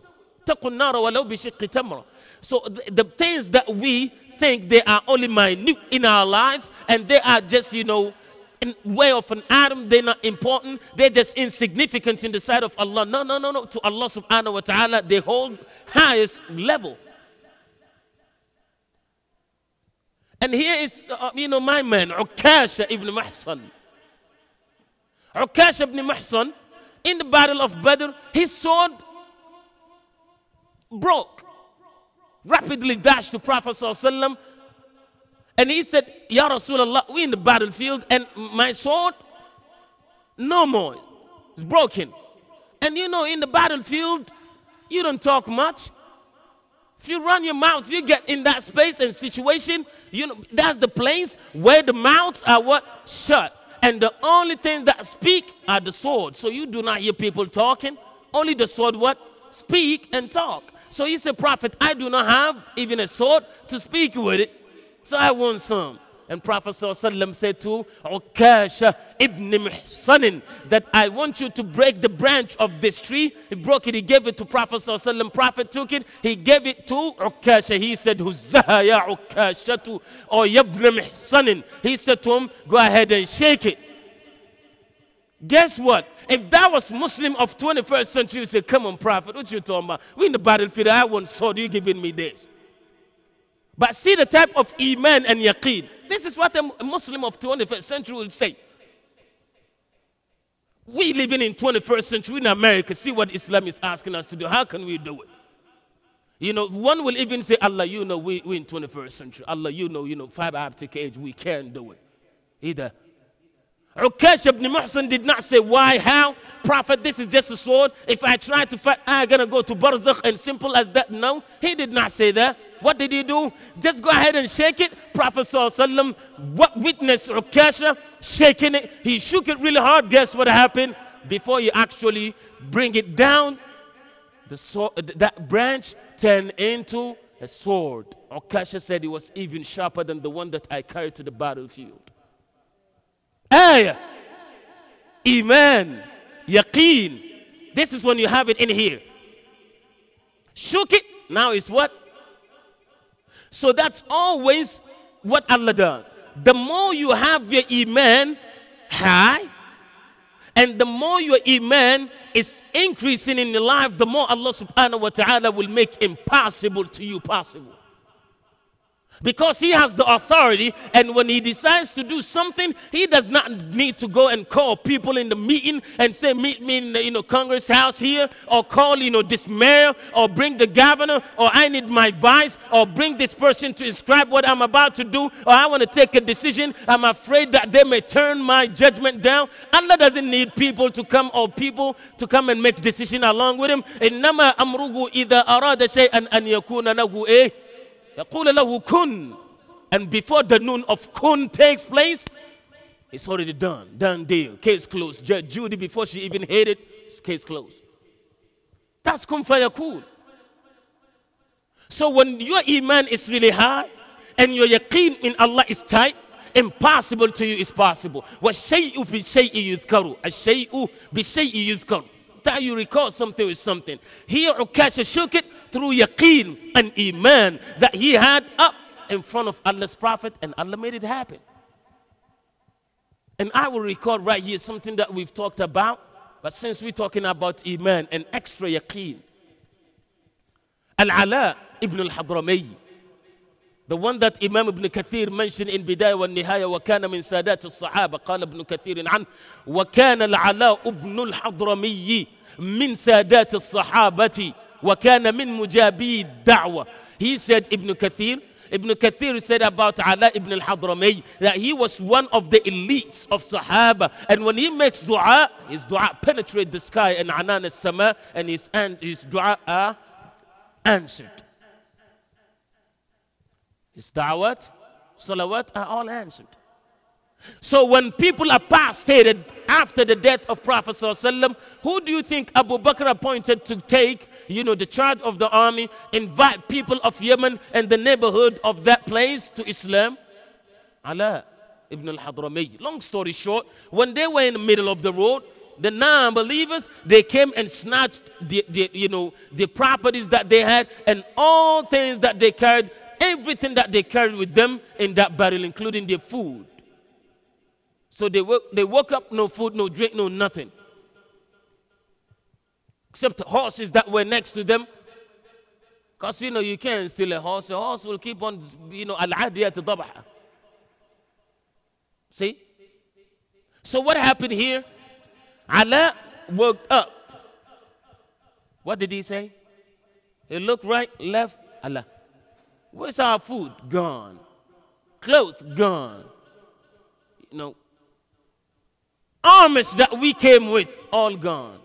So the, the things that we think they are only minute in our lives and they are just, you know, in way of an atom, they're not important. They're just insignificant in the sight of Allah. No, no, no, no. To Allah subhanahu wa ta'ala, they hold highest level. And here is, uh, uh you know, my man, Ukasha ibn Mahsan. Ukasha ibn Mahsan, in the battle of Badr, his sword broke rapidly dashed to Prophet ﷺ and he said, Ya Rasulullah, we in the battlefield and my sword, no more. It's broken. And you know, in the battlefield, you don't talk much. If you run your mouth, you get in that space and situation, you know, that's the place where the mouths are what? Shut. And the only things that speak are the sword. So you do not hear people talking. Only the sword what? Speak and talk. So he said, Prophet, I do not have even a sword to speak with it. So I want some. And Prophet said to Ukash ibn Muhsanin that I want you to break the branch of this tree. He broke it, he gave it to Prophet Prophet took it, he gave it to Ukash. He said, Huzzaha ya Ukashatu or Yabn Muhsanin. He said to him, go ahead and shake it. Guess what? If that was Muslim of 21st century, you say, come on, prophet, what you talking about? We in the battlefield, I want sword, you giving me this. But see the type of iman and yaqeen. This is what a Muslim of 21st century will say. We living in 21st century in America, see what Islam is asking us to do. How can we do it? You know, one will even say, Allah, you know, we, we in 21st century. Allah, you know, you know, fiber optic age, we can't do it. Either Ukash ibn Muhsin did not say why, how. Prophet, this is just a sword. If I try to fight, I'm going to go to Barzakh and simple as that. No, he did not say that. What did he do? Just go ahead and shake it. Prophet Sallallahu what witnessed Ukasha shaking it. He shook it really hard. Guess what happened? Before you actually bring it down, the sword, that branch turned into a sword. Ukasha said it was even sharper than the one that I carried to the battlefield ayah, iman, yaqeen. This is when you have it in here. Shook it, now is what? So that's always what Allah does. The more you have your iman high, and the more your iman is increasing in your life, the more Allah subhanahu wa ta'ala will make impossible to you possible. Because he has the authority, and when he decides to do something, he does not need to go and call people in the meeting and say, Meet me in the you know, Congress House here, or call you know, this mayor, or bring the governor, or I need my vice, or bring this person to inscribe what I'm about to do, or I want to take a decision. I'm afraid that they may turn my judgment down. Allah doesn't need people to come or people to come and make decision along with him. يقول له كن and before the noon of kun takes place it's already done done deal case closed Judy before she even heard it case closed that's kun fayakun so when your iman is really high and your yaqeen in Allah is tight impossible to you is possible وَالشَّيْءُ بِالشَّيْءِ يُذْكَرُ الشَّيْءُ بِالشَّيْءِ يُذْكَرُ that you recall something with something here Ukasha shook it through yaqeen and iman that he had up in front of Allah's prophet and Allah made it happen. And I will record right here something that we've talked about, but since we're talking about iman and extra yaqeen, Al-Ala ibn al-Hadrami, the one that Imam Ibn Kathir mentioned in Bidayah wa Nihaya وكان من سادات الصحابة قال ابن كثير عنه وكان al-hadrami الحضرمي من سادات الصحابة وَكَانَ مِن مُجَابِي الدَّعْوَةِ He said, Ibn Kathir, Ibn Kathir said about Ala ibn al-Hadrami that he was one of the elites of Sahaba. And when he makes dua, his dua penetrate the sky and anan al-sama and his, and his dua are answered. His da'wat, salawat are all answered. So when people are pastated after the death of Prophet who do you think Abu Bakr appointed to take you know, the charge of the army, invite people of Yemen and the neighborhood of that place to Islam? Allah ibn al-Hadrami. Long story short, when they were in the middle of the road, the non-believers, they came and snatched the, the, you know, the properties that they had and all things that they carried, everything that they carried with them in that barrel, including their food. So they woke, they woke up, no food, no drink, no nothing except horses that were next to them. Because, you know, you can't steal a horse. A horse will keep on, you know, al-adiyat dabaha. See? So what happened here? Allah woke up. What did he say? He looked right, left, Allah. Where's our food? Gone. Clothes? Gone. You know, armies that we came with, all gone.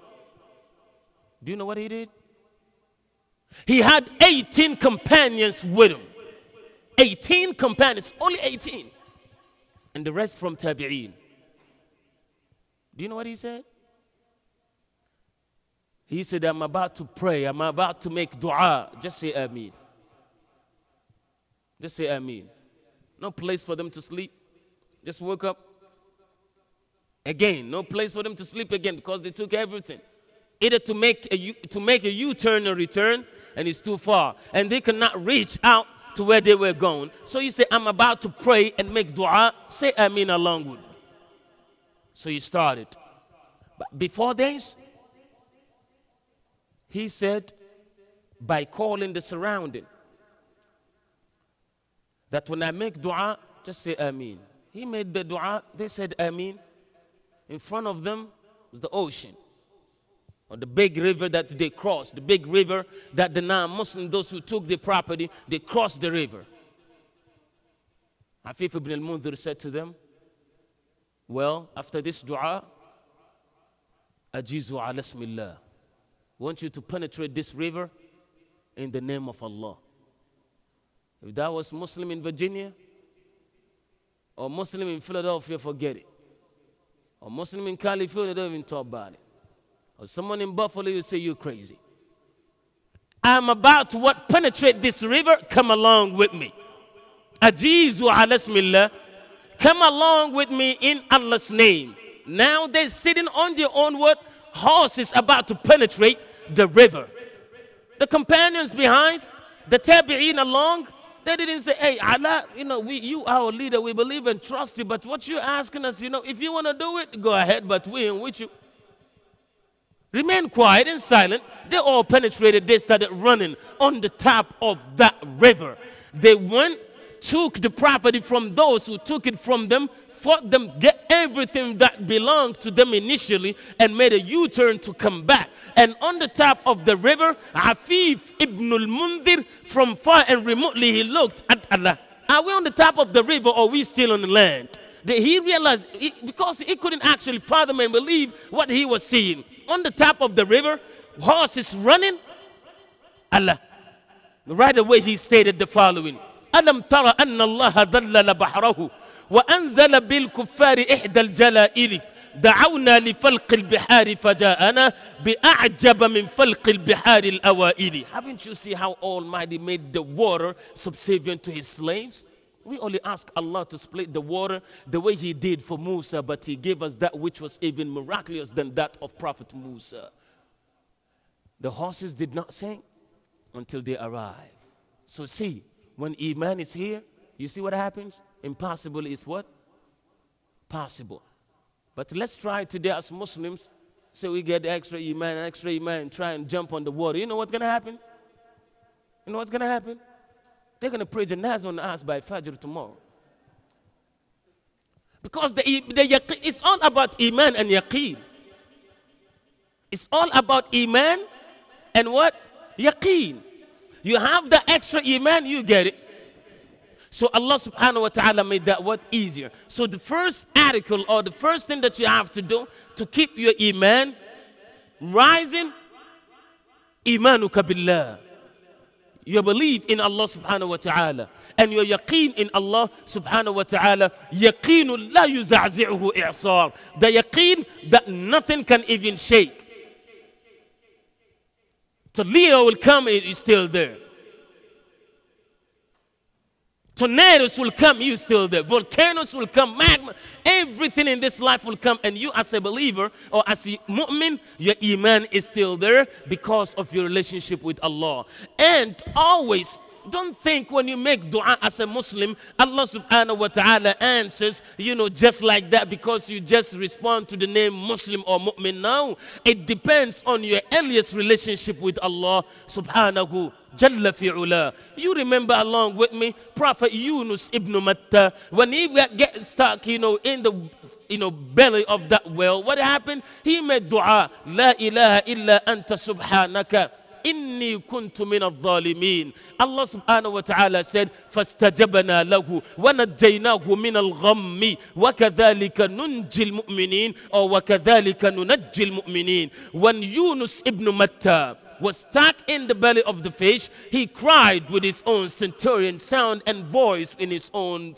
Do you know what he did? He had 18 companions with him. 18 companions, only 18. And the rest from Tabi'een. Do you know what he said? He said, I'm about to pray. I'm about to make dua. Just say Ameen. Just say Ameen. No place for them to sleep. Just woke up. Again, no place for them to sleep again because they took everything either to make a U, to make a U-turn or return, and it's too far, and they cannot reach out to where they were going. So you say, I'm about to pray and make dua. Say Amin along with So you started. But before this, he said, by calling the surrounding, that when I make dua, just say Amin. He made the dua, they said Amin. In front of them was the ocean or the big river that they crossed, the big river that the non Muslim, those who took the property, they crossed the river. Afif ibn al Mundhir said to them, Well, after this dua, Ajizu alasmillah. Want you to penetrate this river in the name of Allah. If that was Muslim in Virginia or Muslim in Philadelphia, forget it. Or Muslim in California, don't even talk about it. Or someone in Buffalo will say, You're crazy. I'm about to what penetrate this river. Come along with me. Ajizu alasmillah. Come along with me in Allah's name. Now they're sitting on their own what horses about to penetrate the river. The companions behind, the tabi'in along, they didn't say, hey, Allah, you know, we, you are our leader, we believe and trust you, but what you're asking us, you know, if you want to do it, go ahead, but we ain't with you remain quiet and silent, they all penetrated. They started running on the top of that river. They went, took the property from those who took it from them, fought them, get everything that belonged to them initially, and made a U turn to come back. And on the top of the river, Afif ibn al Mundir, from far and remotely, he looked at Allah. Are we on the top of the river or are we still on the land? He realized, because he couldn't actually fathom and believe what he was seeing on the top of the river, horses running. Allah. Right away he stated the following. Alam tara anna Allah dhallala bahrahu wa anzala bil kuffari ihda al jala'ili da'awna li falqi al bihari faja'ana bi a'jaba min falqi al bihari al awa'ili. Haven't you seen how Almighty made the water subservient to his slaves? We only ask Allah to split the water the way He did for Musa, but He gave us that which was even miraculous than that of Prophet Musa. The horses did not sink until they arrived. So, see, when Iman is here, you see what happens? Impossible is what? Possible. But let's try today as Muslims, so we get extra Iman, extra Iman, and try and jump on the water. You know what's going to happen? You know what's going to happen? They're going to pray janazah on us by Fajr tomorrow. Because the, the, it's all about Iman and Yaqeen. It's all about Iman and what? Yaqeen. You have the extra Iman, you get it. So Allah subhanahu wa ta'ala made that word easier. So the first article or the first thing that you have to do to keep your iman rising, imanu billah your belief in Allah subhanahu wa ta'ala and your yaqeen in Allah subhanahu wa ta'ala yaqeen la yuza'zi'uhu i'sar the yaqeen that nothing can even shake so Leo will come it is still there Tornadoes will come, you still there. Volcanoes will come, magma. Everything in this life will come, and you as a believer or as a mu'min, your iman is still there because of your relationship with Allah. And always don't think when you make dua as a Muslim, Allah subhanahu wa ta'ala answers, you know, just like that because you just respond to the name Muslim or mu'min. Now, it depends on your earliest relationship with Allah subhanahu Jalla fi ula. You remember along with me, Prophet Yunus ibn Matta, when he get stuck, you know, in the you know, belly of that well, what happened? He made dua, La ilaha illa anta subhanaka. إني كنت من الظالمين الله سبحانه وتعالى said فاستجبنا له ونجيناه من الغم وكذلك ننجي المؤمنين أو وكذلك ننجي المؤمنين when Yunus ibn Matta was stuck in the belly of the fish, he cried with his own centurion sound and voice in his own,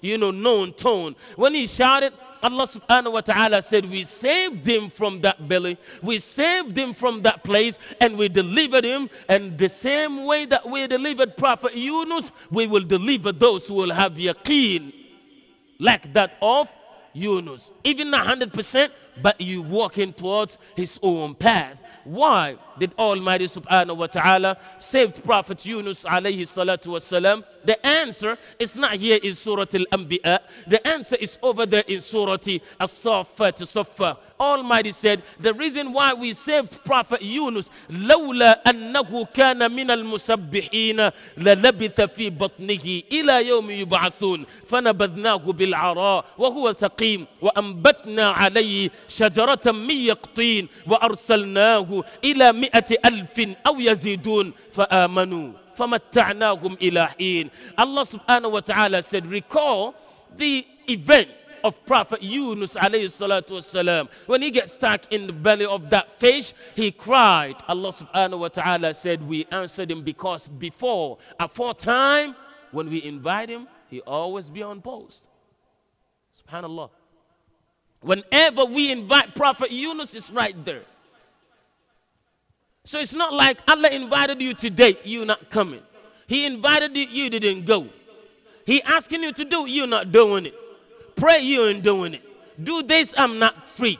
you know, known tone. When he shouted, Allah subhanahu wa ta'ala said, We saved him from that belly, we saved him from that place, and we delivered him. And the same way that we delivered Prophet Yunus, we will deliver those who will have yaqeen like that of Yunus. Even 100%, but you walking towards his own path. Why did Almighty subhanahu wa ta'ala saved Prophet Yunus alayhi salatu wasalam? The answer is not here in Surah Al-Anbiya. The answer is over there in Surah As-Saffat, Saffah. Almighty said, the reason why we saved Prophet Yunus, لَوْلَا أَنَّهُ كَانَ مِنَ الْمُسَبِّحِينَ لَلَبِثَ فِي بَطْنِهِ إِلَى يَوْمِ يُبْعَثُونَ فَنَبَذْنَاهُ بِالْعَرَاءِ وَهُوَ ثَقِيمٌ وَأَنبَتْنَا عَلَيْهِ شَجَرَةً مِنْ يَقْطِينٍ وَأَرْسَلْنَاهُ إِلَى مِئَةِ أَلْفٍ أَوْ يَزِيدُونَ فَآمَنُوا فَمَتَّعْنَاهُمْ إِلَى حِينٍ Allah subhanahu wa ta'ala said, recall the event of Prophet Yunus alayhi salatu wasalam. When he gets stuck in the belly of that fish, he cried. Allah subhanahu wa ta'ala said, we answered him because before, aforetime, when we invite him, he always be on post. Subhanallah. Whenever we invite Prophet Yunus, is right there. So it's not like Allah invited you today, you not coming. He invited you, you didn't go. He asking you to do, you not doing it. Pray you ain't doing it. Do this, I'm not free.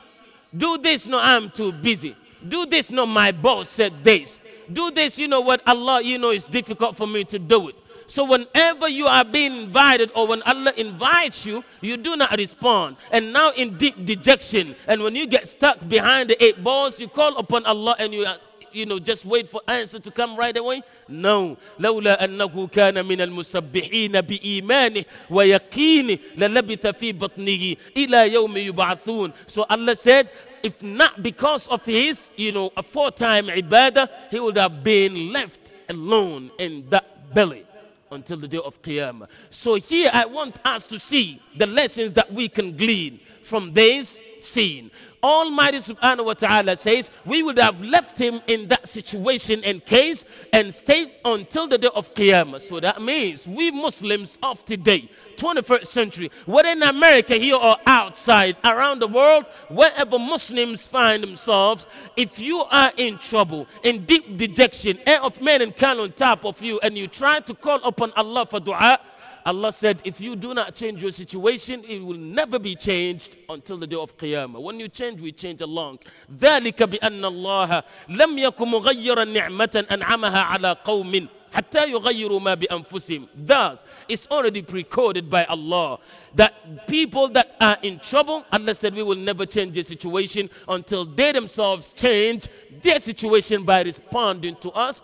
Do this, no, I'm too busy. Do this, no, my boss said this. Do this, you know what, Allah, you know it's difficult for me to do it. So whenever you are being invited or when Allah invites you, you do not respond. And now in deep dejection, and when you get stuck behind the eight balls, you call upon Allah and you are you know, just wait for answer to come right away? No. لولا أنه كان من المسبحين بإيمانه ويقينه للبث في بطنه إلى يوم يبعثون. So Allah said, if not because of his, you know, a four-time ibadah, he would have been left alone in that belly until the day of Qiyamah. So here I want us to see the lessons that we can glean from this seen. Almighty subhanahu wa ta'ala says, we would have left him in that situation and case and stayed until the day of Qiyamah. So that means we Muslims of today, 21st century, whether in America here or outside, around the world, wherever Muslims find themselves, if you are in trouble, in deep dejection, air of men and can on top of you, and you try to call upon Allah for dua, Allah said, if you do not change your situation, it will never be changed until the day of Qiyamah. When you change, we change along. ذلك بأن الله لم يكن مغيرا نعمة أنعمها على قوم حتى يغيروا ما بأنفسهم. Thus, it's already pre-coded by Allah that people that are in trouble, Allah said, we will never change their situation until they themselves change their situation by responding to us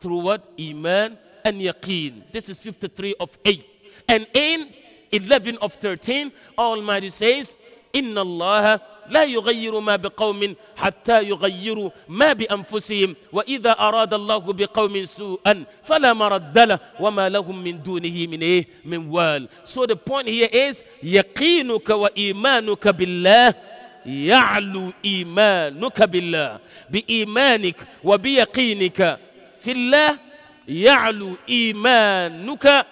through what? Iman and yaqeen. This is 53 of 8. And in 11 of 13, Almighty says, إن الله لا يغير ما بقوم حتى يغيروا ما بأنفسهم وإذا أراد الله بقوم سوءا فلا مرد له وما لهم من دونه من إيه من وال So the point here is يقينك وإيمانك بالله يعلو إيمانك بالله بإيمانك وبيقينك في الله ya'lu imanuka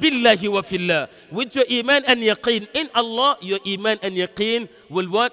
billahi wa fillah. With your iman and yaqeen in Allah, your iman and yaqeen will what?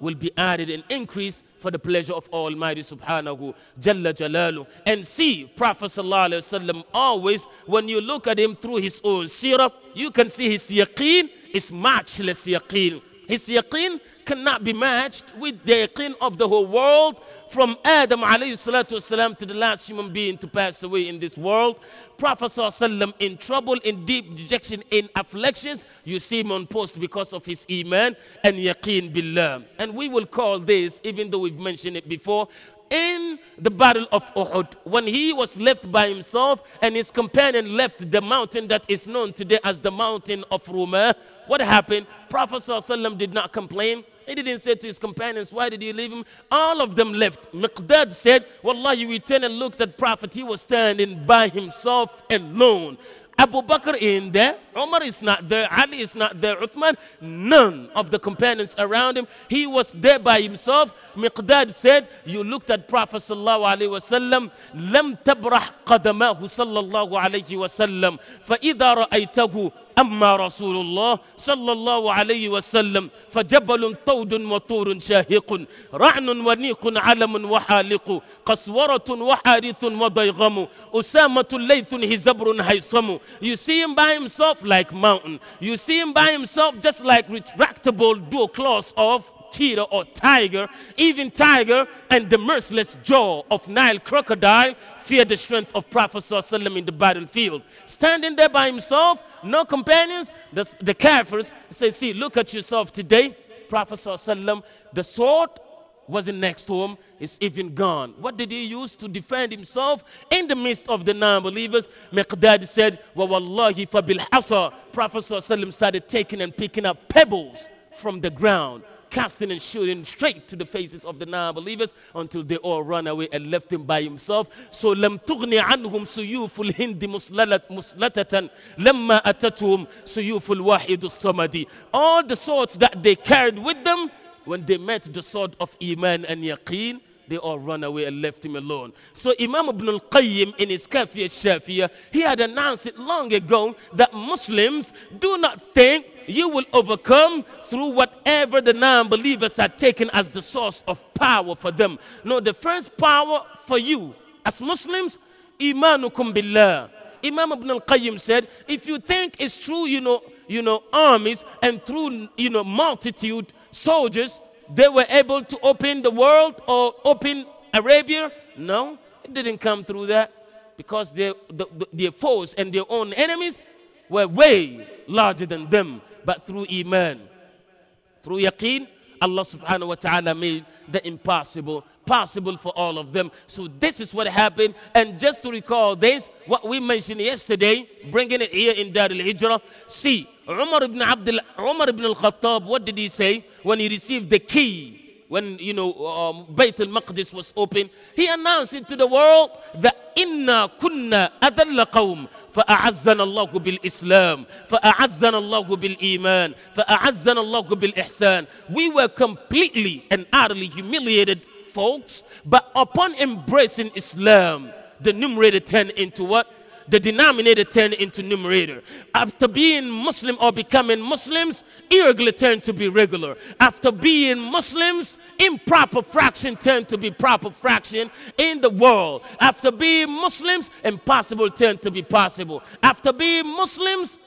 Will be added and increased for the pleasure of Almighty Subhanahu Jalla Jalalu. And see, Prophet Sallallahu Alaihi Wasallam always, when you look at him through his own seerah, you can see his yaqeen is matchless yaqeen. His yaqeen cannot be matched with the king of the whole world from Adam والسلام, to the last human being to pass away in this world. Prophet وسلم, in trouble, in deep dejection, in afflictions, you see him on post because of his iman and yaqeen billah. And we will call this, even though we've mentioned it before, in the battle of Uhud when he was left by himself and his companion left the mountain that is known today as the mountain of Rumah. What happened? Prophet ﷺ did not complain. He didn't say to his companions, why did you leave him? All of them left. Miqdad said, Wallahi, we turned and looked at Prophet. He was standing by himself alone. Abu Bakr in there, Umar is not there, Ali is not there, Uthman, none of the companions around him. He was there by himself. Miqdad said, you looked at Prophet sallallahu Alaihi Wasallam, sallam, لم تبرح قدماه صلى الله عليه وسلم فإذا رأيته أما رسول الله صلى الله عليه وسلم فجبل طود وطور شاهق رعن ونيق علم وحالق قسورة وحارث وضيغم أسامة ليث هزبر هيصم You see him by himself like mountain You see him by himself just like retractable dual cloth of cheetah or tiger, even tiger and the merciless jaw of Nile crocodile fear the strength of Prophet Sallam in the battlefield. Standing there by himself, no companions, the, the kafirs say, see, look at yourself today. Prophet Sallam, the sword wasn't next to him, it's even gone. What did he use to defend himself in the midst of the non-believers? Miqdad said, Wa wallahi fabil asa. Prophet started taking and picking up pebbles from the ground casting and shooting straight to the faces of the non-believers until they all run away and left him by himself. So لم تغني عنهم سيوف الهند مسلتة لما أتتهم suyuful wahidu samadi. All the swords that they carried with them when they met the sword of Iman and Yaqeen, they all run away and left him alone. So Imam Ibn al-Qayyim in his Kafir Shafia, he had announced it long ago that Muslims do not think you will overcome through whatever the non-believers are taken as the source of power for them. No, the first power for you as Muslims, imanukum billah. Imam Ibn al-Qayyim said, if you think it's true, you know, you know, armies and through, you know, multitude soldiers, they were able to open the world or open Arabia? No, it didn't come through that because their, the, the, their foes and their own enemies were way larger than them. But through Iman, through Yaqeen, Allah subhanahu wa ta'ala made the impossible possible for all of them. So this is what happened. And just to recall this, what we mentioned yesterday, bringing it here in Dar al-Hijrah. See, Umar ibn, Abdul, Umar ibn al-Khattab, what did he say when he received the key when you know um, Bayt al-Maqdis was open, he announced it to the world that inna kunna adalla qawm فأعزنا الله بالإسلام فأعزنا الله بالإيمان فأعزنا الله بالإحسان we were completely and utterly humiliated folks but upon embracing Islam the numerator turned into what the denominator turned into numerator. After being Muslim or becoming Muslims, irregular turned to be regular. After being Muslims, improper fraction turned to be proper fraction in the world. After being Muslims, impossible turned to be possible. After being Muslims,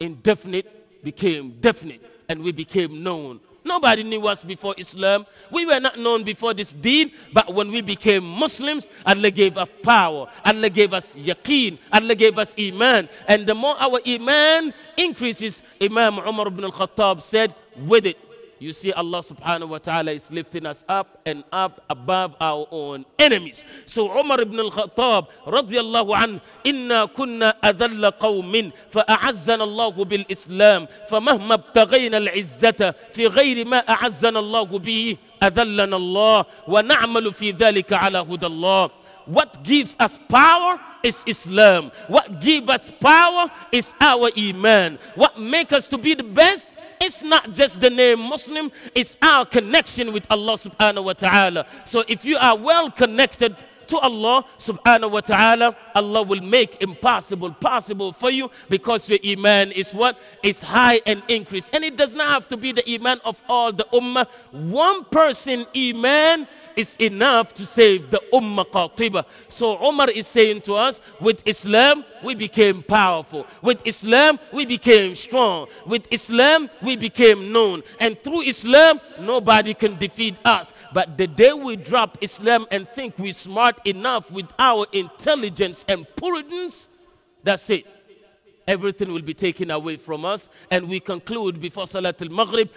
indefinite became definite and we became known Nobody knew us before Islam. We were not known before this deed, but when we became Muslims, Allah gave us power. Allah gave us yaqeen. Allah gave us iman. And the more our iman increases, Imam Umar ibn al-Khattab said, with it, you see Allah subhanahu wa ta'ala is lifting us up and up above our own enemies. So Umar ibn al-Khattab radiallahu anhu, إِنَّا كُنَّا أَذَلَّ قَوْمٍ فَأَعَزَّنَا اللَّهُ بِالْإِسْلَامِ فَمَهْمَا ابْتَغَيْنَا الْعِزَّةَ فِي غَيْرِ مَا أَعَزَّنَا اللَّهُ بِهِ أَذَلَّنَا اللَّهُ وَنَعْمَلُ فِي ذَلِكَ عَلَى هُدَى اللَّهِ What gives us power is Islam. What gives us power is our Iman. What makes us to be the best it's not just the name Muslim, it's our connection with Allah subhanahu wa ta'ala. So if you are well connected to Allah subhanahu wa ta'ala, Allah will make impossible possible for you because your iman is what? It's high and increased. And it does not have to be the iman of all the ummah. One person iman is enough to save the Ummah Qatiba. So Umar is saying to us, with Islam, we became powerful. With Islam, we became strong. With Islam, we became known. And through Islam, nobody can defeat us. But the day we drop Islam and think we're smart enough with our intelligence and prudence, that's it everything will be taken away from us. And we conclude before Salat al Maghrib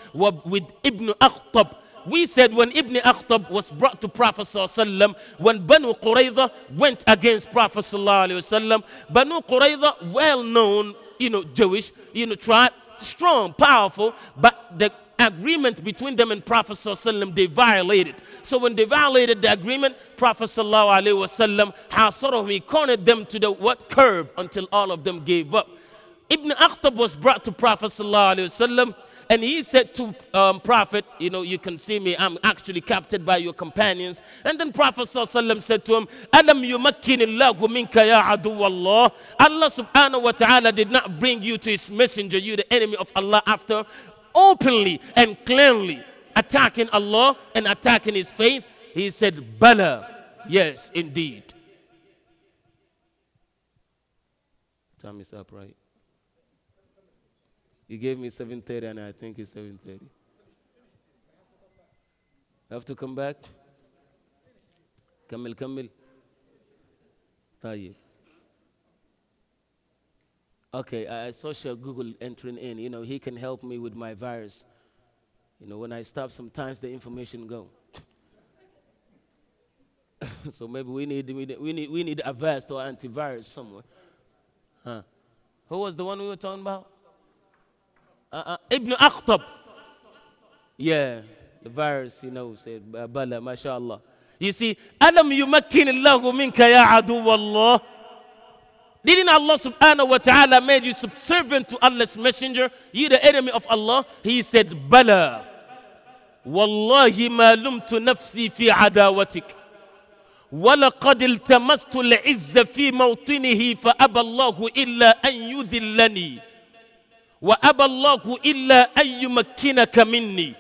with Ibn Akhtab, we said when Ibn Akhtab was brought to Prophet when Banu Qurayza went against Prophet Banu Qurayza, well known, you know, Jewish, you know, tribe, strong, powerful, but the agreement between them and Prophet they violated. So when they violated the agreement, Prophet Sallallahu Wasallam, he cornered them to the what curve until all of them gave up. Ibn Akhtab was brought to Prophet Sallallahu and he said to um, Prophet, you know, you can see me, I'm actually captured by your companions. And then Prophet said to him, Alam yumakkinillahu minka ya aduwallah. Allah subhanahu wa ta'ala did not bring you to his messenger, you the enemy of Allah after openly and clearly attacking Allah and attacking his faith. He said, Bala, yes, indeed. Time is up, right? He gave me 7.30 and I think it's 7.30. I have to come back? كمل كمل طيب Okay, I saw Google entering in. You know, he can help me with my virus. You know, when I stop, sometimes the information go. so maybe we need, we need we need a virus or antivirus somewhere. Huh? Who was the one we were talking about? ابن اخطب Akhtab. Yeah, the virus, you know, الله Bala, mashallah. You see, Alam yumakkinillahu minka ya Didn't Allah subhanahu wa ta'ala made you subservient to Allah's messenger? You the enemy of Allah? He said, Bala. Wallahi ma lumtu nafsi fi adawatik. ولقد التمست العز في موطنه فأبى الله إلا أن يذلني وأبى الله إلا أن يمكنك مني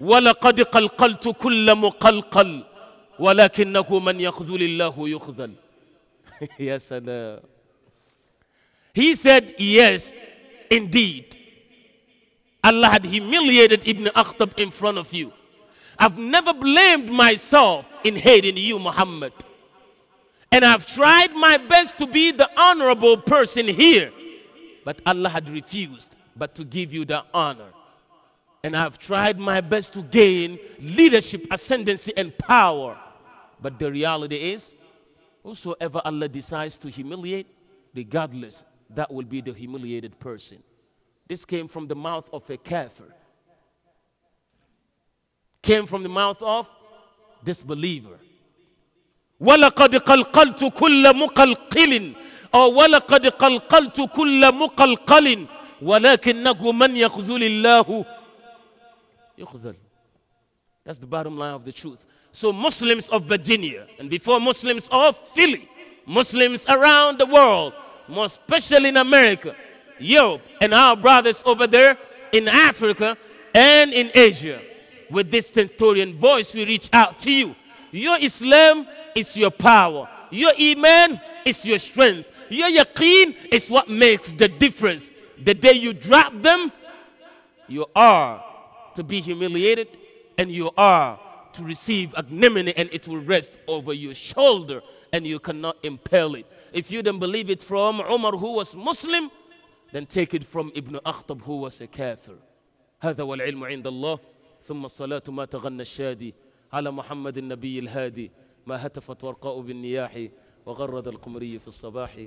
ولقد قلقلت كل مقلقل ولكنه من يخذل الله يخذل يا سلام He said yes indeed Allah had humiliated Ibn Akhtab in front of you I've never blamed myself in hating you Muhammad and I've tried my best to be the honorable person here but Allah had refused but to give you the honor. And I've tried my best to gain leadership, ascendancy, and power. But the reality is, whosoever Allah decides to humiliate, regardless, that will be the humiliated person. This came from the mouth of a kafir. Came from the mouth of disbeliever. وَلَقَدْ قَلْقَلْتُ كُلَّ مُقَلْقِلٍ أوَلَقَدْ قَلْقَلْتُ كُلَّ مُقَلْقَلٍ وَلَكِنَّهُ مَنْ يَخْذُلِ اللَّهُ يخذل. That's the bottom line of the truth. So Muslims of Virginia and before Muslims of Philly, Muslims around the world, more especially in America, Europe, and our brothers over there in Africa and in Asia, with this stentorian voice we reach out to you. Your Islam is your power. Your Iman is your strength. Your yaqeen is what makes the difference. The day you drop them, you are to be humiliated and you are to receive ignominy and it will rest over your shoulder and you cannot impel it. If you don't believe it from Umar who was Muslim, then take it from Ibn Akhtab who was a kafir. هذا والعلم عند الله ثم الصلاة ما تغنى الشادي على محمد النبي الهادي ما هتفت ورقاء بالنياح وغرد القمري في الصباح